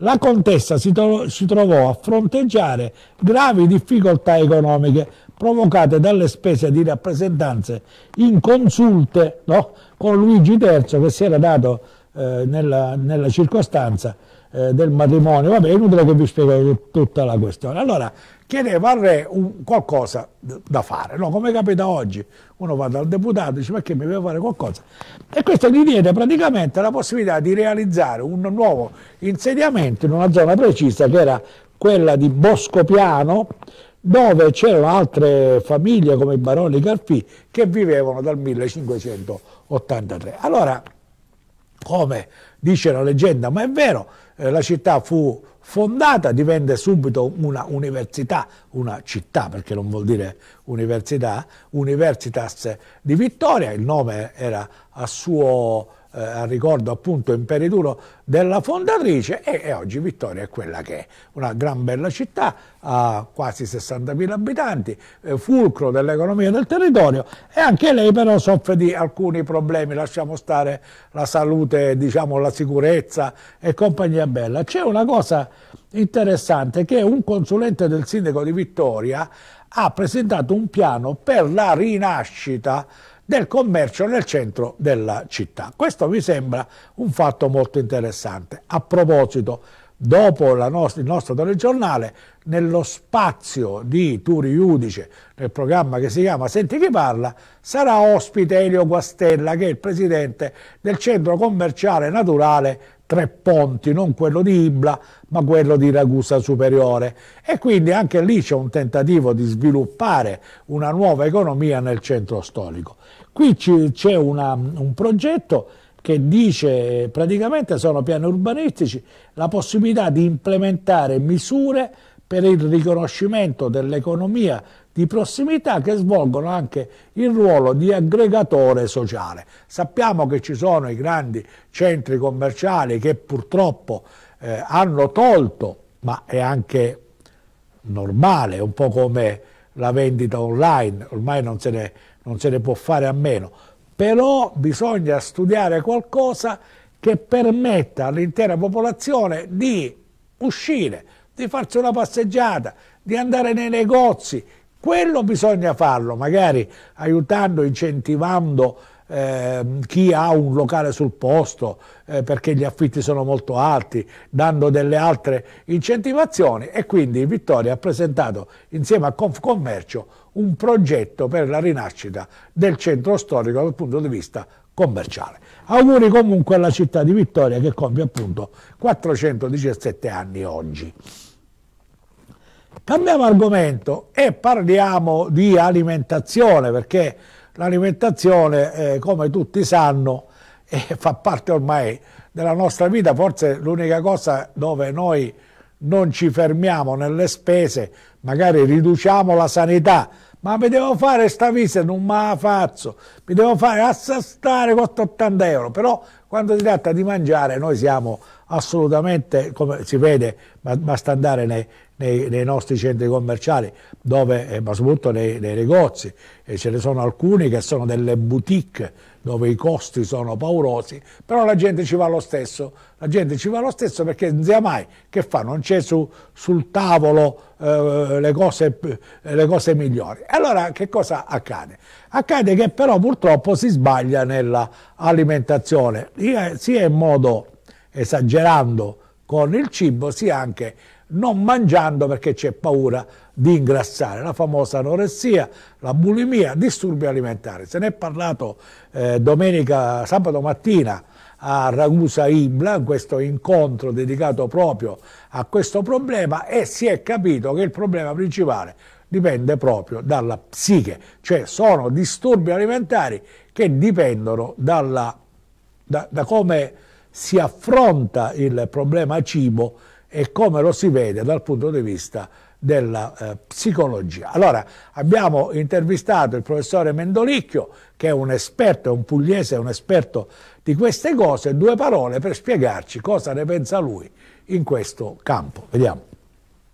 la contessa si, tro si trovò a fronteggiare gravi difficoltà economiche provocate dalle spese di rappresentanze in consulte no? con Luigi III che si era dato eh, nella, nella circostanza eh, del matrimonio, va bene, inutile che vi spiego tutta la questione. Allora, chiedeva al re un, qualcosa da fare, no? come capita oggi, uno va dal deputato e dice perché mi deve fare qualcosa e questo gli diede praticamente la possibilità di realizzare un nuovo insediamento in una zona precisa che era quella di Boscopiano dove c'erano altre famiglie come i baroni Carpì che vivevano dal 1583. Allora, come dice la leggenda, ma è vero, eh, la città fu fondata, divenne subito una università, una città perché non vuol dire università, Universitas di Vittoria, il nome era a suo eh, ricordo appunto in Imperituro della fondatrice e, e, oggi Vittoria è quella che è, una gran bella città, ha quasi 60.000 abitanti, eh, fulcro dell'economia del territorio e anche lei però soffre di alcuni problemi, lasciamo stare la salute, diciamo la sicurezza e compagnia bella. C'è una cosa interessante che un consulente del sindaco di Vittoria ha presentato un piano per la rinascita del commercio nel centro della città. Questo mi sembra un fatto molto interessante. A proposito, dopo nostra, il nostro telegiornale, nello spazio di Turi Iudice, nel programma che si chiama Senti chi parla, sarà ospite Elio Guastella, che è il presidente del centro commerciale naturale Tre Ponti, non quello di Ibla, ma quello di Ragusa Superiore. E quindi anche lì c'è un tentativo di sviluppare una nuova economia nel centro storico. Qui c'è un progetto che dice praticamente sono piani urbanistici la possibilità di implementare misure per il riconoscimento dell'economia di prossimità che svolgono anche il ruolo di aggregatore sociale. Sappiamo che ci sono i grandi centri commerciali che purtroppo eh, hanno tolto, ma è anche normale, un po' come la vendita online, ormai non se ne non se ne può fare a meno, però bisogna studiare qualcosa che permetta all'intera popolazione di uscire, di farsi una passeggiata, di andare nei negozi, quello bisogna farlo, magari aiutando, incentivando eh, chi ha un locale sul posto eh, perché gli affitti sono molto alti, dando delle altre incentivazioni e quindi Vittoria ha presentato insieme a Confcommercio un progetto per la rinascita del centro storico dal punto di vista commerciale. Auguri comunque alla città di Vittoria che compie appunto 417 anni oggi. Cambiamo argomento e parliamo di alimentazione perché l'alimentazione eh, come tutti sanno eh, fa parte ormai della nostra vita, forse l'unica cosa dove noi non ci fermiamo nelle spese, magari riduciamo la sanità, ma mi devo fare sta visita, non me la faccio, mi devo fare assastare costa 80 euro, però quando si tratta di mangiare noi siamo assolutamente, come si vede, basta andare nei, nei, nei, nostri centri commerciali, dove, eh, ma soprattutto nei, nei negozi, e ce ne sono alcuni che sono delle boutique dove i costi sono paurosi, però la gente ci va lo stesso, la gente ci va lo stesso perché non sia mai che fa, non c'è su, sul tavolo eh, le, cose, le, cose, migliori. Allora che cosa accade? Accade che però purtroppo si sbaglia nell'alimentazione, sia in modo esagerando con il cibo, sia anche non mangiando perché c'è paura di ingrassare, la famosa anoressia, la bulimia, disturbi alimentari. Se ne è parlato eh, domenica, sabato mattina a Ragusa Ibla, in questo incontro dedicato proprio a questo problema e si è capito che il problema principale dipende proprio dalla psiche, cioè sono disturbi alimentari che dipendono dalla, da, da come si affronta il problema cibo e come lo si vede dal punto di vista della eh, psicologia. Allora, abbiamo intervistato il professore Mendolicchio, che è un esperto, è un pugliese, è un esperto di queste cose, due parole per spiegarci cosa ne pensa lui in questo campo. Vediamo.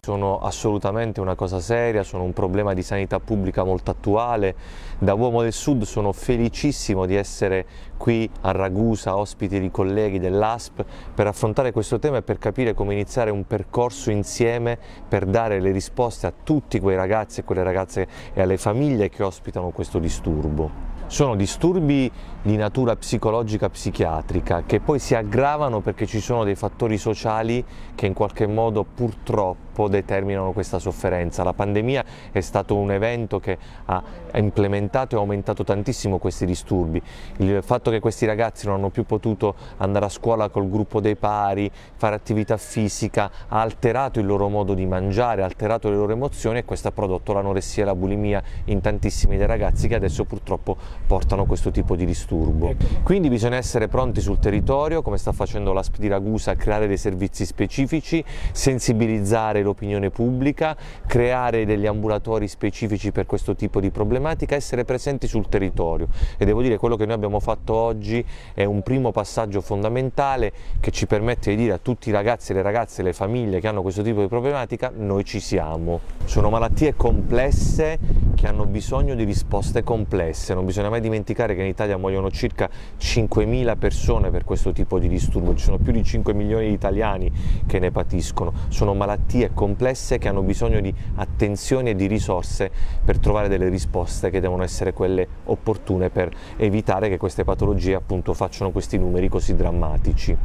Sono assolutamente una cosa seria, sono un problema di sanità pubblica molto attuale. Da uomo del sud sono felicissimo di essere qui a Ragusa, ospite di colleghi dell'ASP, per affrontare questo tema e per capire come iniziare un percorso insieme per dare le risposte a tutti quei ragazzi e quelle ragazze e alle famiglie che ospitano questo disturbo. Sono disturbi di natura psicologica psichiatrica che poi si aggravano perché ci sono dei fattori sociali che in qualche modo purtroppo determinano questa sofferenza. La pandemia è stato un evento che ha implementato e aumentato tantissimo questi disturbi. Il fatto che questi ragazzi non hanno più potuto andare a scuola col gruppo dei pari, fare attività fisica, ha alterato il loro modo di mangiare, ha alterato le loro emozioni e questo ha prodotto l'anoressia e la bulimia in tantissimi dei ragazzi che adesso purtroppo portano questo tipo di disturbi disturbo. Ecco. Quindi bisogna essere pronti sul territorio, come sta facendo l'ASP di Ragusa, creare dei servizi specifici, sensibilizzare l'opinione pubblica, creare degli ambulatori specifici per questo tipo di problematica, essere presenti sul territorio. E devo dire che quello che noi abbiamo fatto oggi è un primo passaggio fondamentale che ci permette di dire a tutti i ragazzi, e le ragazze, le famiglie che hanno questo tipo di problematica, noi ci siamo. Sono malattie complesse che hanno bisogno di risposte complesse, non bisogna mai dimenticare che in Italia muoiono sono circa 5.000 persone per questo tipo di disturbo, ci sono più di 5 milioni di italiani che ne patiscono, sono malattie complesse che hanno bisogno di attenzione e di risorse per trovare delle risposte che devono essere quelle opportune per evitare che queste patologie appunto facciano questi numeri così drammatici.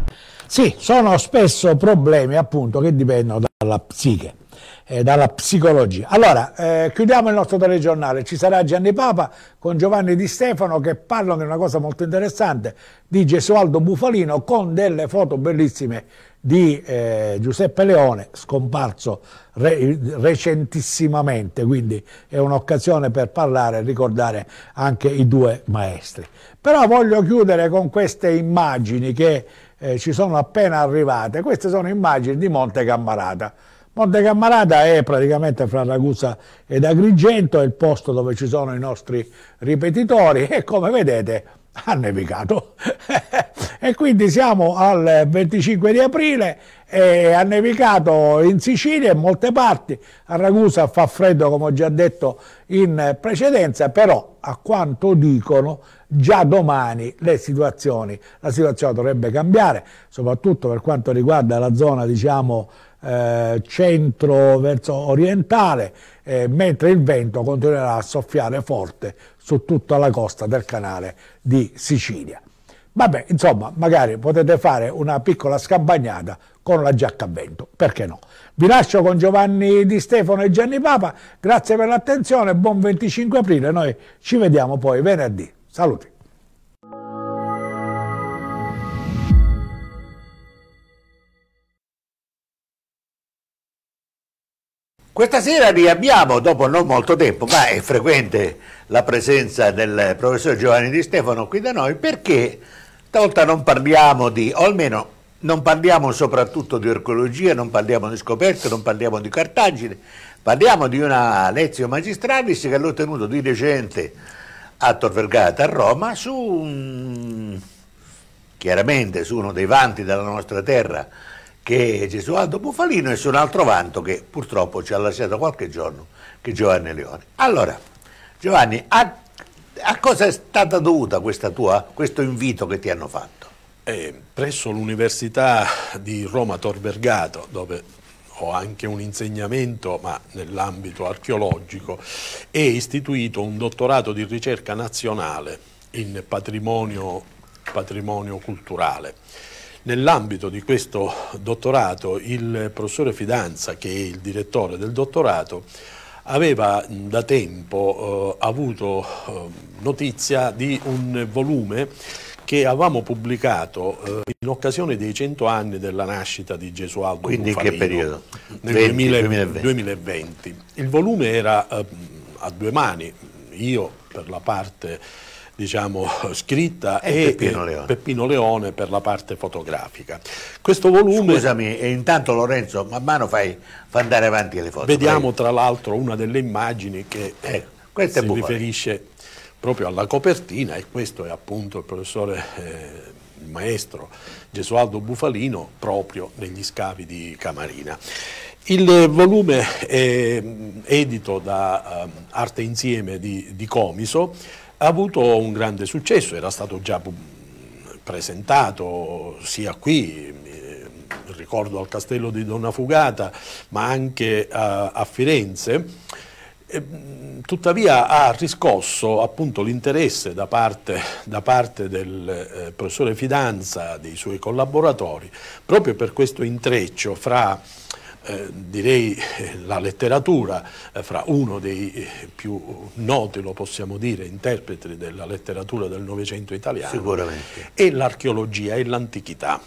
Sì, sono spesso problemi appunto che dipendono dalla psiche eh, dalla psicologia. Allora, eh, chiudiamo il nostro telegiornale, ci sarà Gianni Papa con Giovanni Di Stefano che parlano di una cosa molto interessante di Gesualdo Bufalino con delle foto bellissime di eh, Giuseppe Leone, scomparso re recentissimamente, quindi è un'occasione per parlare e ricordare anche i due maestri. Però voglio chiudere con queste immagini che eh, ci sono appena arrivate, queste sono immagini di Monte Cammarata. Monte Cammarata è praticamente fra Ragusa ed Agrigento, è il posto dove ci sono i nostri ripetitori e come vedete ha nevicato *laughs* e quindi siamo al 25 di aprile e ha nevicato in Sicilia e in molte parti a Ragusa fa freddo come ho già detto in precedenza però a quanto dicono già domani le situazioni la situazione dovrebbe cambiare soprattutto per quanto riguarda la zona diciamo eh, centro verso orientale, eh, mentre il vento continuerà a soffiare forte su tutta la costa del canale di Sicilia. Vabbè, insomma, magari potete fare una piccola scampagnata con la giacca a vento, perché no? Vi lascio con Giovanni Di Stefano e Gianni Papa, grazie per l'attenzione, buon 25 aprile, noi ci vediamo poi venerdì. Saluti! Questa sera riabbiamo, dopo non molto tempo, ma è frequente la presenza del professor Giovanni Di Stefano qui da noi, perché talvolta non parliamo di, o almeno non parliamo soprattutto di archeologia, non parliamo di scoperte, non parliamo di Cartagine, parliamo di una lezione magistralis che l'ho tenuto di recente a Tor Vergata a Roma su un, chiaramente su uno dei vanti della nostra terra che Gesualdo Bufalino e su un altro vanto che purtroppo ci ha lasciato qualche giorno, che Giovanni Leone. Allora, Giovanni, a, a cosa è stata dovuta tua, questo invito che ti hanno fatto? Eh, presso l'Università di Roma Tor Vergato, dove ho anche un insegnamento, ma nell'ambito archeologico, è istituito un dottorato di ricerca nazionale in patrimonio, patrimonio culturale Nell'ambito di questo dottorato il professore Fidanza, che è il direttore del dottorato, aveva da tempo eh, avuto eh, notizia di un volume che avevamo pubblicato eh, in occasione dei 100 anni della nascita di Gesualdo Aldo Quindi in che periodo? Nel 20, 2020. 2020. Il volume era eh, a due mani, io per la parte diciamo, *laughs* scritta e, e Peppino, Leone. Peppino, Leone. per la parte fotografica. Questo volume... Scusami, e intanto Lorenzo, man mano fai, fai andare avanti le foto. Vediamo vai. tra l'altro una delle immagini che eh, si riferisce proprio alla copertina e questo è appunto il professore... Eh, il maestro Gesualdo Bufalino proprio negli scavi di Camarina. Il volume è mm, edito da ehm, Arte Insieme di, di Comiso, ha avuto un grande successo, era stato già presentato sia qui, eh, ricordo al castello di Donna Fugata, ma anche a, a Firenze, mm, tuttavia ha riscosso l'interesse da, da parte, del eh, professore Fidanza, dei suoi collaboratori, proprio per questo intreccio fra eh, direi eh, la letteratura, eh, fra uno dei più noti, lo possiamo dire, interpreti della letteratura del Novecento italiano, Sicuramente. e l'archeologia e l'antichità.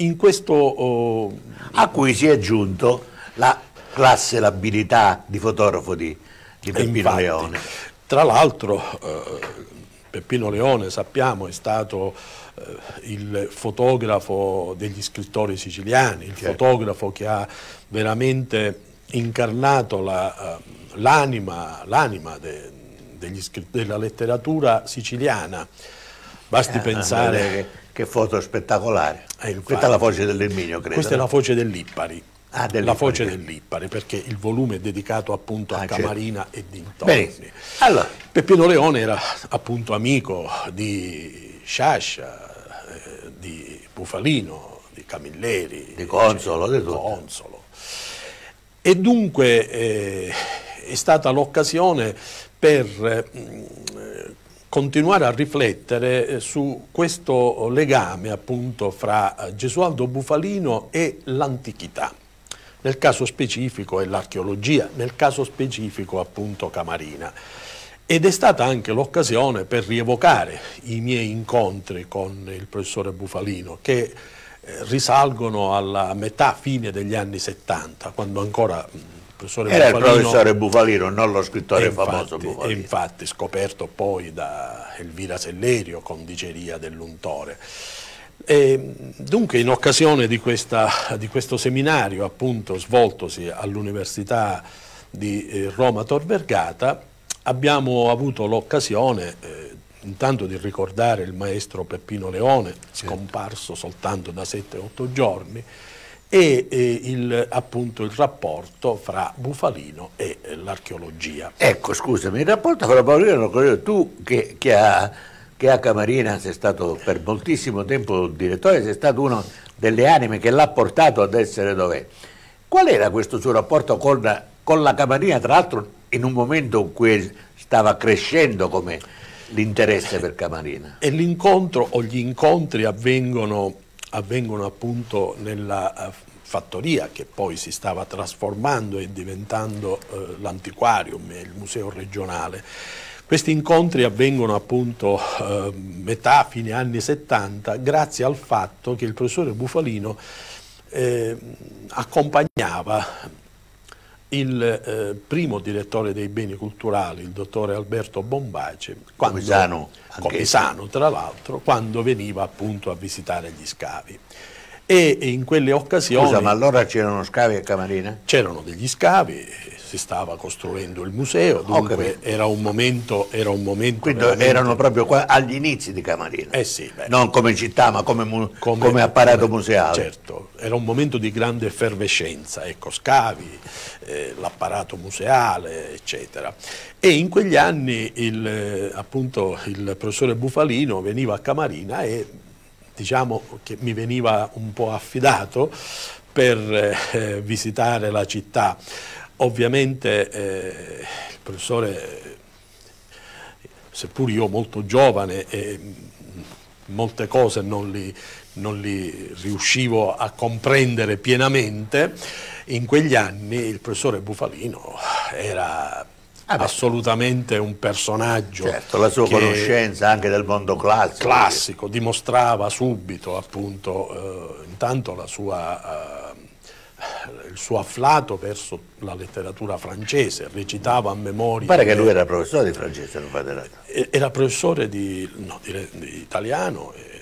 In Oh, a cui si è aggiunto la classe, l'abilità di fotografo di, di Peppino Leone. Tra l'altro... Eh, Peppino Leone, sappiamo, è stato eh, il fotografo degli scrittori siciliani, il okay. fotografo che ha veramente incarnato eh, l'anima, la, de, della letteratura siciliana. Basti eh, pensare... Eh, che, che, foto spettacolare. Eh, questa è la voce dell'Erminio, credo. Questa è la voce dell'Ippari. Ah, la foce del Lippari, perché il volume è dedicato appunto a ah, certo. Camarina certo. e dintorni. Allora. Peppino Leone era appunto amico di Sciascia, eh, di Bufalino, di Camilleri, di Consolo, di Consolo. E dunque eh, è stata l'occasione per eh, continuare a riflettere eh, su questo legame appunto fra eh, Gesualdo Bufalino e l'antichità nel caso specifico è l'archeologia, nel caso specifico appunto Camarina. Ed è stata anche l'occasione per rievocare i miei incontri con il professore Bufalino, che eh, risalgono alla metà fine degli anni 70, quando ancora mm, professore Era Bufalino, il professore Bufalino, non lo scrittore infatti, famoso Bufalino. Infatti, scoperto poi da Elvira Sellerio con Diceria dell'Untore. E dunque in occasione di, questa, di, questo seminario appunto svoltosi all'Università di eh, Roma Tor Vergata abbiamo avuto l'occasione eh, intanto di ricordare il maestro Peppino Leone scomparso certo. soltanto da 7-8 giorni e eh, il, appunto il rapporto fra Bufalino e eh, l'archeologia. Ecco scusami, il rapporto fra Bufalino tu che, che ha che a Camarina sei stato per moltissimo tempo direttore, sei stato una delle anime che l'ha portato ad essere dov'è. Qual era questo suo rapporto con, con la Camarina, tra l'altro in un momento in cui stava crescendo come l'interesse per Camarina? E l'incontro o gli incontri avvengono, avvengono appunto nella eh, fattoria che poi si stava trasformando e diventando eh, l'antiquarium e il museo regionale questi incontri avvengono appunto eh, metà, fine anni 70, grazie al fatto che il professore Bufalino eh, accompagnava il eh, primo direttore dei beni culturali, il dottore Alberto Bombace, quando, Comisano, Comisano tra l'altro, quando veniva appunto a visitare gli scavi. E in quelle occasioni... Scusa, ma allora c'erano scavi a Camarina? C'erano degli scavi, si stava costruendo il museo, dunque era un momento... Era un momento Quindi veramente... erano proprio qua agli inizi di Camarino, eh sì, non come città ma come, mu come, come apparato come, museale. Certo, era un momento di grande effervescenza, ecco, scavi, eh, l'apparato museale, eccetera. E in quegli anni il, eh, appunto, il professore Bufalino veniva a Camarina e diciamo che mi veniva un po' affidato per eh, eh visitare la città. Ovviamente eh, il professore, seppur io molto giovane, eh, molte cose non li, non li, riuscivo a comprendere pienamente, in quegli anni il professore Bufalino era Ah assolutamente un personaggio. Certo, la sua conoscenza anche del mondo classico. Classico, dimostrava subito appunto eh, intanto la sua... Eh, il suo afflato verso la letteratura francese, recitava a memoria. Pare che lui era professore di francese, non fate errato. Era professore di, no, di, di italiano. E,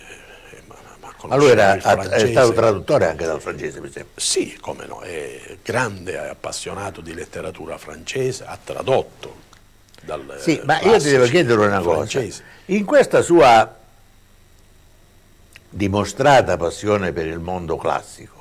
ma, ma, ma lui era, è stato traduttore anche dal francese, mi sembra. Sì, come no, è grande è appassionato di letteratura francese, ha tradotto dal Sì, ma io ti devo chiedere una francese. cosa. In questa sua dimostrata passione per il mondo classico,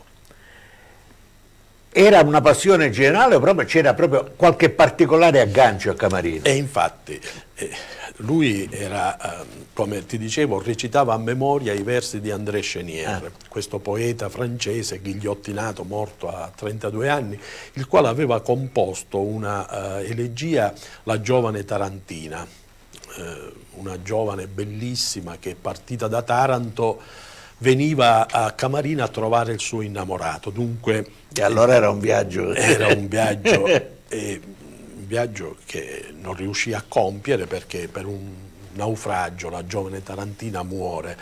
era una passione generale o proprio c'era proprio qualche particolare aggancio a Camarino? E infatti eh, lui era, ehm, come ti dicevo, recitava a memoria i versi di André Chenier, ah. questo poeta francese ghigliottinato, morto a 32 anni, il quale aveva composto una eh, elegia La giovane Tarantina, eh, una giovane bellissima che partita da Taranto veniva a Camarina a trovare il suo innamorato, dunque e allora era un viaggio. *laughs* Era un viaggio, *laughs* eh, un viaggio che non riuscì a compiere perché per un naufragio la giovane Tarantina muore.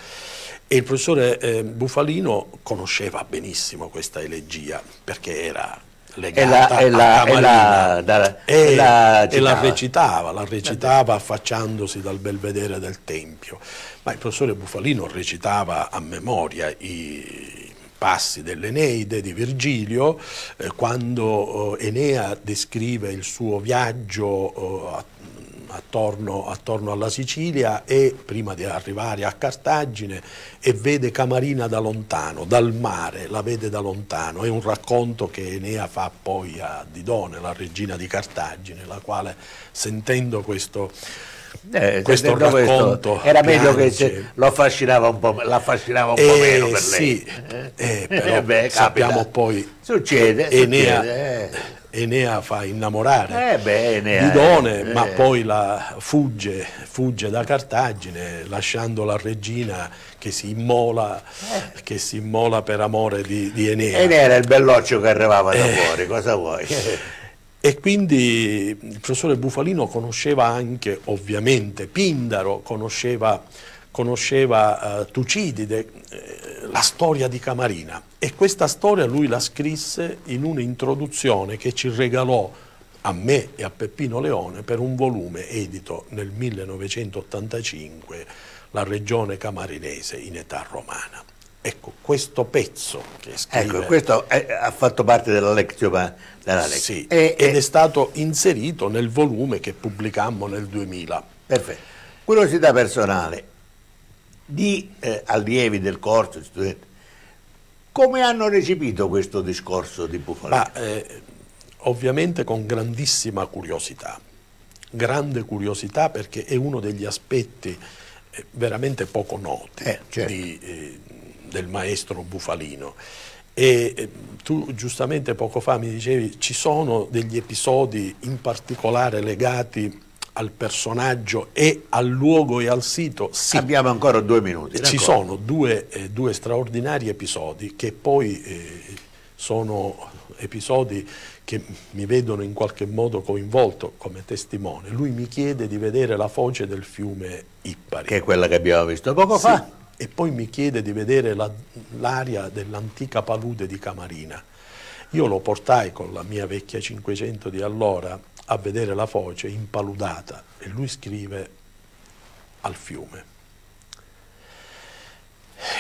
E il professore eh, Bufalino conosceva benissimo questa elegia perché era legata e la, e la recitava, la recitava affacciandosi dal belvedere del Tempio. Ma il professore Bufalino recitava a memoria i, passi dell'Eneide di Virgilio, eh, quando eh, Enea descrive il suo viaggio eh, attorno, attorno, alla Sicilia e prima di arrivare a Cartagine e vede Camarina da lontano, dal mare, la vede da lontano. È un racconto che Enea fa poi a Didone, la regina di Cartagine, la quale sentendo questo... Eh, questo racconto era meglio piange. che lo affascinava un po', l'affascinava un eh, po' meno per sì, eh? eh, lei. *laughs* Eh, però beh, sappiamo poi succede, Enea, succede eh. Enea fa innamorare eh beh, Enea, Didone, eh. ma eh. poi la fugge, fugge, da Cartagine lasciando la regina che si immola, eh. che si immola per amore di, di, Enea. Enea era il belloccio che arrivava da eh. fuori, cosa vuoi? E quindi il professore Bufalino conosceva anche, ovviamente, Pindaro, conosceva, conosceva uh, Tucidide, la storia di Camarina e questa storia lui la scrisse in un'introduzione che ci regalò a me e a Peppino Leone per un volume edito nel 1985 la regione camarinese in età romana. Ecco, questo pezzo che scrive... Ecco, questo è, ha fatto parte della lezione della Sì, e, ed è... è stato inserito nel volume che pubblicammo nel 2000. Perfetto. Curiosità personale, di eh, allievi del corso, studenti, come hanno recepito questo discorso di Bufalino? Eh, ovviamente con grandissima curiosità, grande curiosità perché è uno degli aspetti eh, veramente poco noti eh, certo. di, eh, del maestro Bufalino. E eh, tu giustamente poco fa mi dicevi ci sono degli episodi in particolare legati al personaggio e al luogo e al sito. Sì. Abbiamo ancora due minuti. Ci sono due, eh, due, straordinari episodi che poi eh, sono episodi che mi vedono in qualche modo coinvolto come testimone. Lui mi chiede di vedere la foce del fiume Ippari. Che è quella che abbiamo visto poco sì. fa. E poi mi chiede di vedere l'aria la, dell'antica palude di Camarina. Io lo portai con la mia vecchia 500 di allora a vedere la foce impaludata e lui scrive al fiume,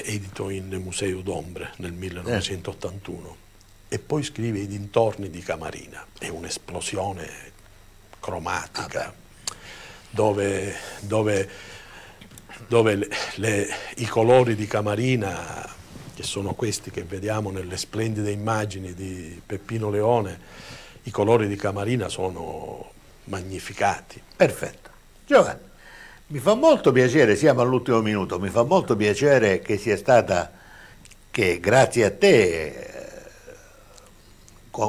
edito in Museo d'Ombre nel 1981, eh. e poi scrive I dintorni di Camarina, è un'esplosione cromatica ah, dove, dove, dove le, le, i colori di Camarina, che sono questi che vediamo nelle splendide immagini di Peppino Leone, i colori di Camarina sono magnificati. Perfetto. Giovanni. Mi fa molto piacere, siamo all'ultimo minuto, mi fa molto piacere che sia stata, che grazie a te, eh,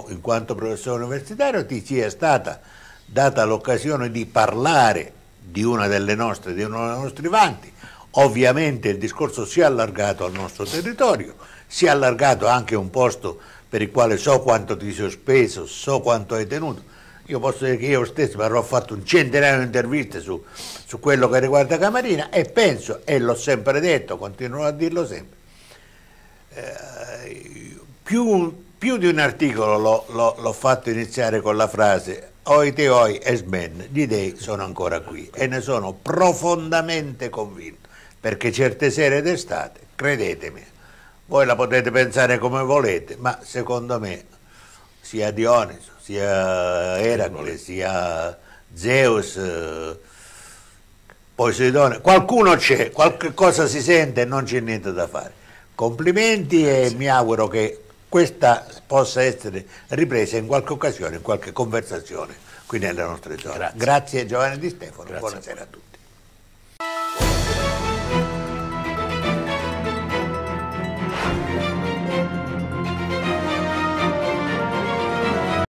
in quanto professore universitario, ti sia stata data l'occasione di parlare di una delle nostre, di uno dei nostri vanti. Ovviamente il discorso si è allargato al nostro territorio, si è allargato anche un posto per il quale so quanto ti sei speso, so quanto hai tenuto. Io posso dire che io stesso avrò fatto un centinaio di interviste su, su quello che riguarda Camarina e penso, e l'ho sempre detto, continuo a dirlo sempre, eh, più, più, di un articolo l'ho fatto iniziare con la frase Oi te oi es men, gli dei sono ancora qui e ne sono profondamente convinto, perché certe sere d'estate, credetemi, voi la potete pensare come volete, ma secondo me sia Dioniso, sia Eracle, sia Zeus, eh, Poseidone, qualcuno c'è, qualche cosa si sente e non c'è niente da fare. Complimenti e mi auguro che questa possa essere ripresa in qualche occasione, in qualche conversazione qui nella nostra zona. Grazie, Grazie Giovanni Di Stefano, Grazie. buonasera a tutti.